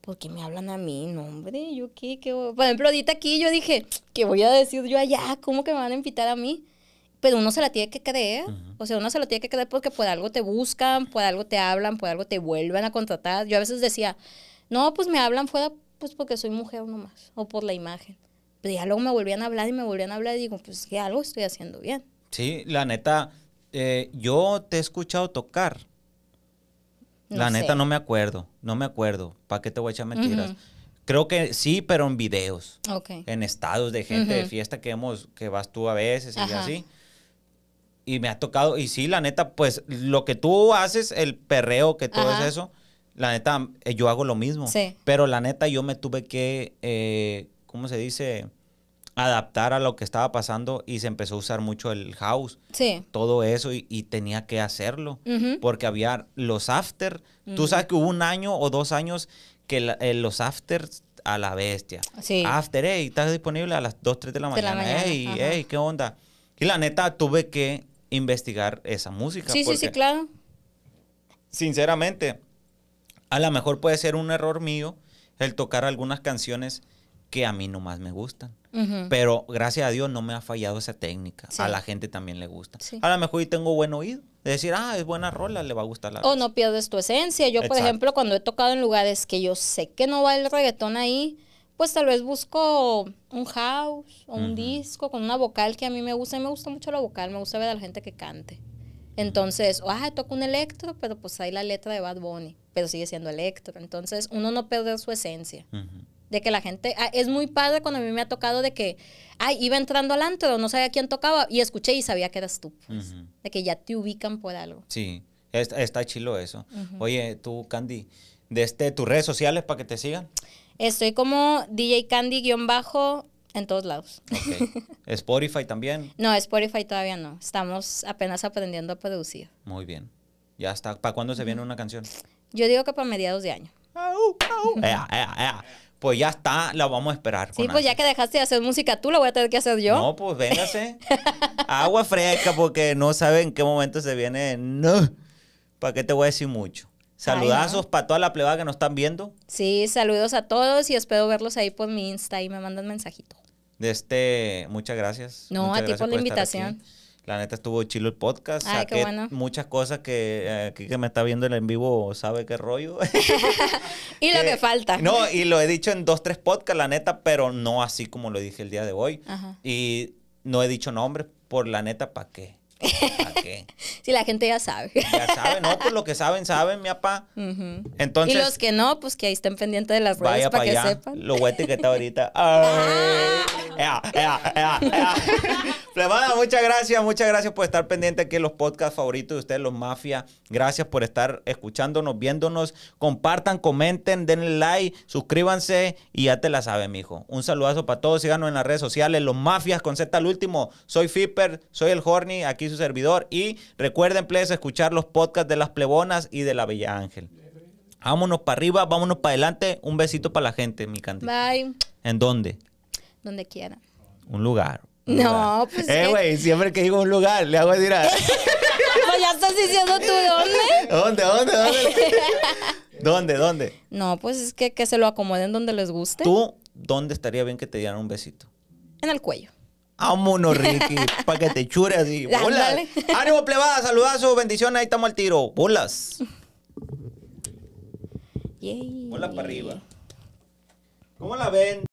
¿por qué me hablan a mí? No, hombre, yo qué, qué... Por ejemplo, ahorita aquí yo dije, ¿qué voy a decir yo allá? ¿Cómo que me van a invitar a mí? Pero uno se la tiene que creer. O sea, uno se la tiene que creer porque por algo te buscan, por algo te hablan, por algo te vuelven a contratar. Yo a veces decía, no, pues me hablan fuera pues porque soy mujer nomás, o por la imagen. Pero ya luego me volvían a hablar y me volvían a hablar y digo, pues que algo estoy haciendo bien. Sí, la neta, eh, yo te he escuchado tocar. la neta no me acuerdo, no me acuerdo. ¿Para qué te voy a echar mentiras? Creo que sí, pero en videos. En estados de gente de fiesta que hemos, que vas tú a veces y así. Y me ha tocado, y sí, la neta, pues lo que tú haces, el perreo, que todo es eso, la neta, eh, yo hago lo mismo. Pero la neta, yo me tuve que, eh, ¿cómo se dice? adaptar a lo que estaba pasando y se empezó a usar mucho el house. Sí. Todo eso y, tenía que hacerlo porque había los after. Tú sabes que hubo un año o dos años que eh, los after a la bestia. Sí. After, hey, estás disponible a las 2, 3 de la mañana. De la mañana. ¿qué onda? Y la neta tuve que investigar esa música. Sí, sí, sí, claro. Sinceramente, a lo mejor puede ser un error mío el tocar algunas canciones que a mí nomás me gustan. Pero gracias a Dios no me ha fallado esa técnica. A la gente también le gusta. A lo mejor yo tengo buen oído. decir, ah, es buena rola, le va a gustar la O no pierdes tu esencia. Yo, por ejemplo, cuando he tocado en lugares que yo sé que no va el reggaetón ahí, pues tal vez busco un house o un disco con una vocal que a mí me gusta. me gusta mucho la vocal, me gusta ver a la gente que cante. Entonces, ah, toco un electro, pero pues hay la letra de Bad Bunny, pero sigue siendo electro. Entonces, uno no pierde su esencia de que la gente, ah, es muy padre cuando a mí me ha tocado de que, ay, iba entrando al antro, no sabía quién tocaba, y escuché y sabía que eras tú, pues, de que ya te ubican por algo. Sí, está, está chilo eso. Oye, tú, Candy, de este, tus redes sociales para que te sigan. Estoy como DJ Candy-bajo en todos lados. (laughs) ¿Spotify también? no, Spotify todavía no. Estamos apenas aprendiendo a producir. Muy bien. Ya está. ¿Para cuándo se viene una canción? Yo digo que para mediados de año. ea, pues ya está, la vamos a esperar. Sí, pues ya que dejaste de hacer música tú, la voy a tener que hacer yo. No, pues véngase. (laughs) Agua fresca, porque no sabe en qué momento se viene. No. ¿Para qué te voy a decir mucho? Saludazos para toda la plebada que nos están viendo. Sí, saludos a todos y espero verlos ahí por mi Insta y me mandan mensajito. De este, muchas gracias. No, a ti por la invitación. La neta estuvo chilo el podcast. Saqué muchas cosas que aquí eh, que me está viendo en vivo sabe qué rollo. (laughs) y lo que, falta. No, y lo he dicho en dos, tres podcasts, la neta, pero no así como lo dije el día de hoy. Y no he dicho nombres por la neta, ¿para qué? si (laughs) la gente ya sabe. Ya saben ¿no? Pues lo que saben, saben, mi papá. Entonces. Y los que no, pues que ahí estén pendientes de las redes para, para que allá. sepan. Lo voy ahorita. (laughs) muchas gracias, muchas gracias por estar pendiente aquí en los podcasts favoritos de ustedes, los Mafia. Gracias por estar escuchándonos, viéndonos. Compartan, comenten, denle like, suscríbanse y ya te la saben, mijo. Un saludazo para todos. Síganos en las redes sociales, los Mafias con Z al último. Soy Fipper, soy el Horny. Aquí su servidor. Y recuerden, please, escuchar los podcasts de las plebonas y de la Bella Ángel. Vámonos para arriba, vámonos para adelante. Un besito para la gente, mi cantante Bye. ¿En dónde? Donde quiera Un lugar. no, pues. Eh, güey, siempre que digo un lugar, le hago decir (laughs) pues ya estás diciendo tú dónde. ¿Dónde, dónde, dónde? (laughs) ¿Dónde, dónde? No, pues es que, que se lo acomoden donde les guste. ¿Tú dónde estaría bien que te dieran un besito? En el cuello. Vámonos, Ricky, (laughs) para que te chure así Ánimo, plebada, saludazo, bendiciones, ahí estamos al tiro. Bolas. Hola para arriba. ¿Cómo la ven?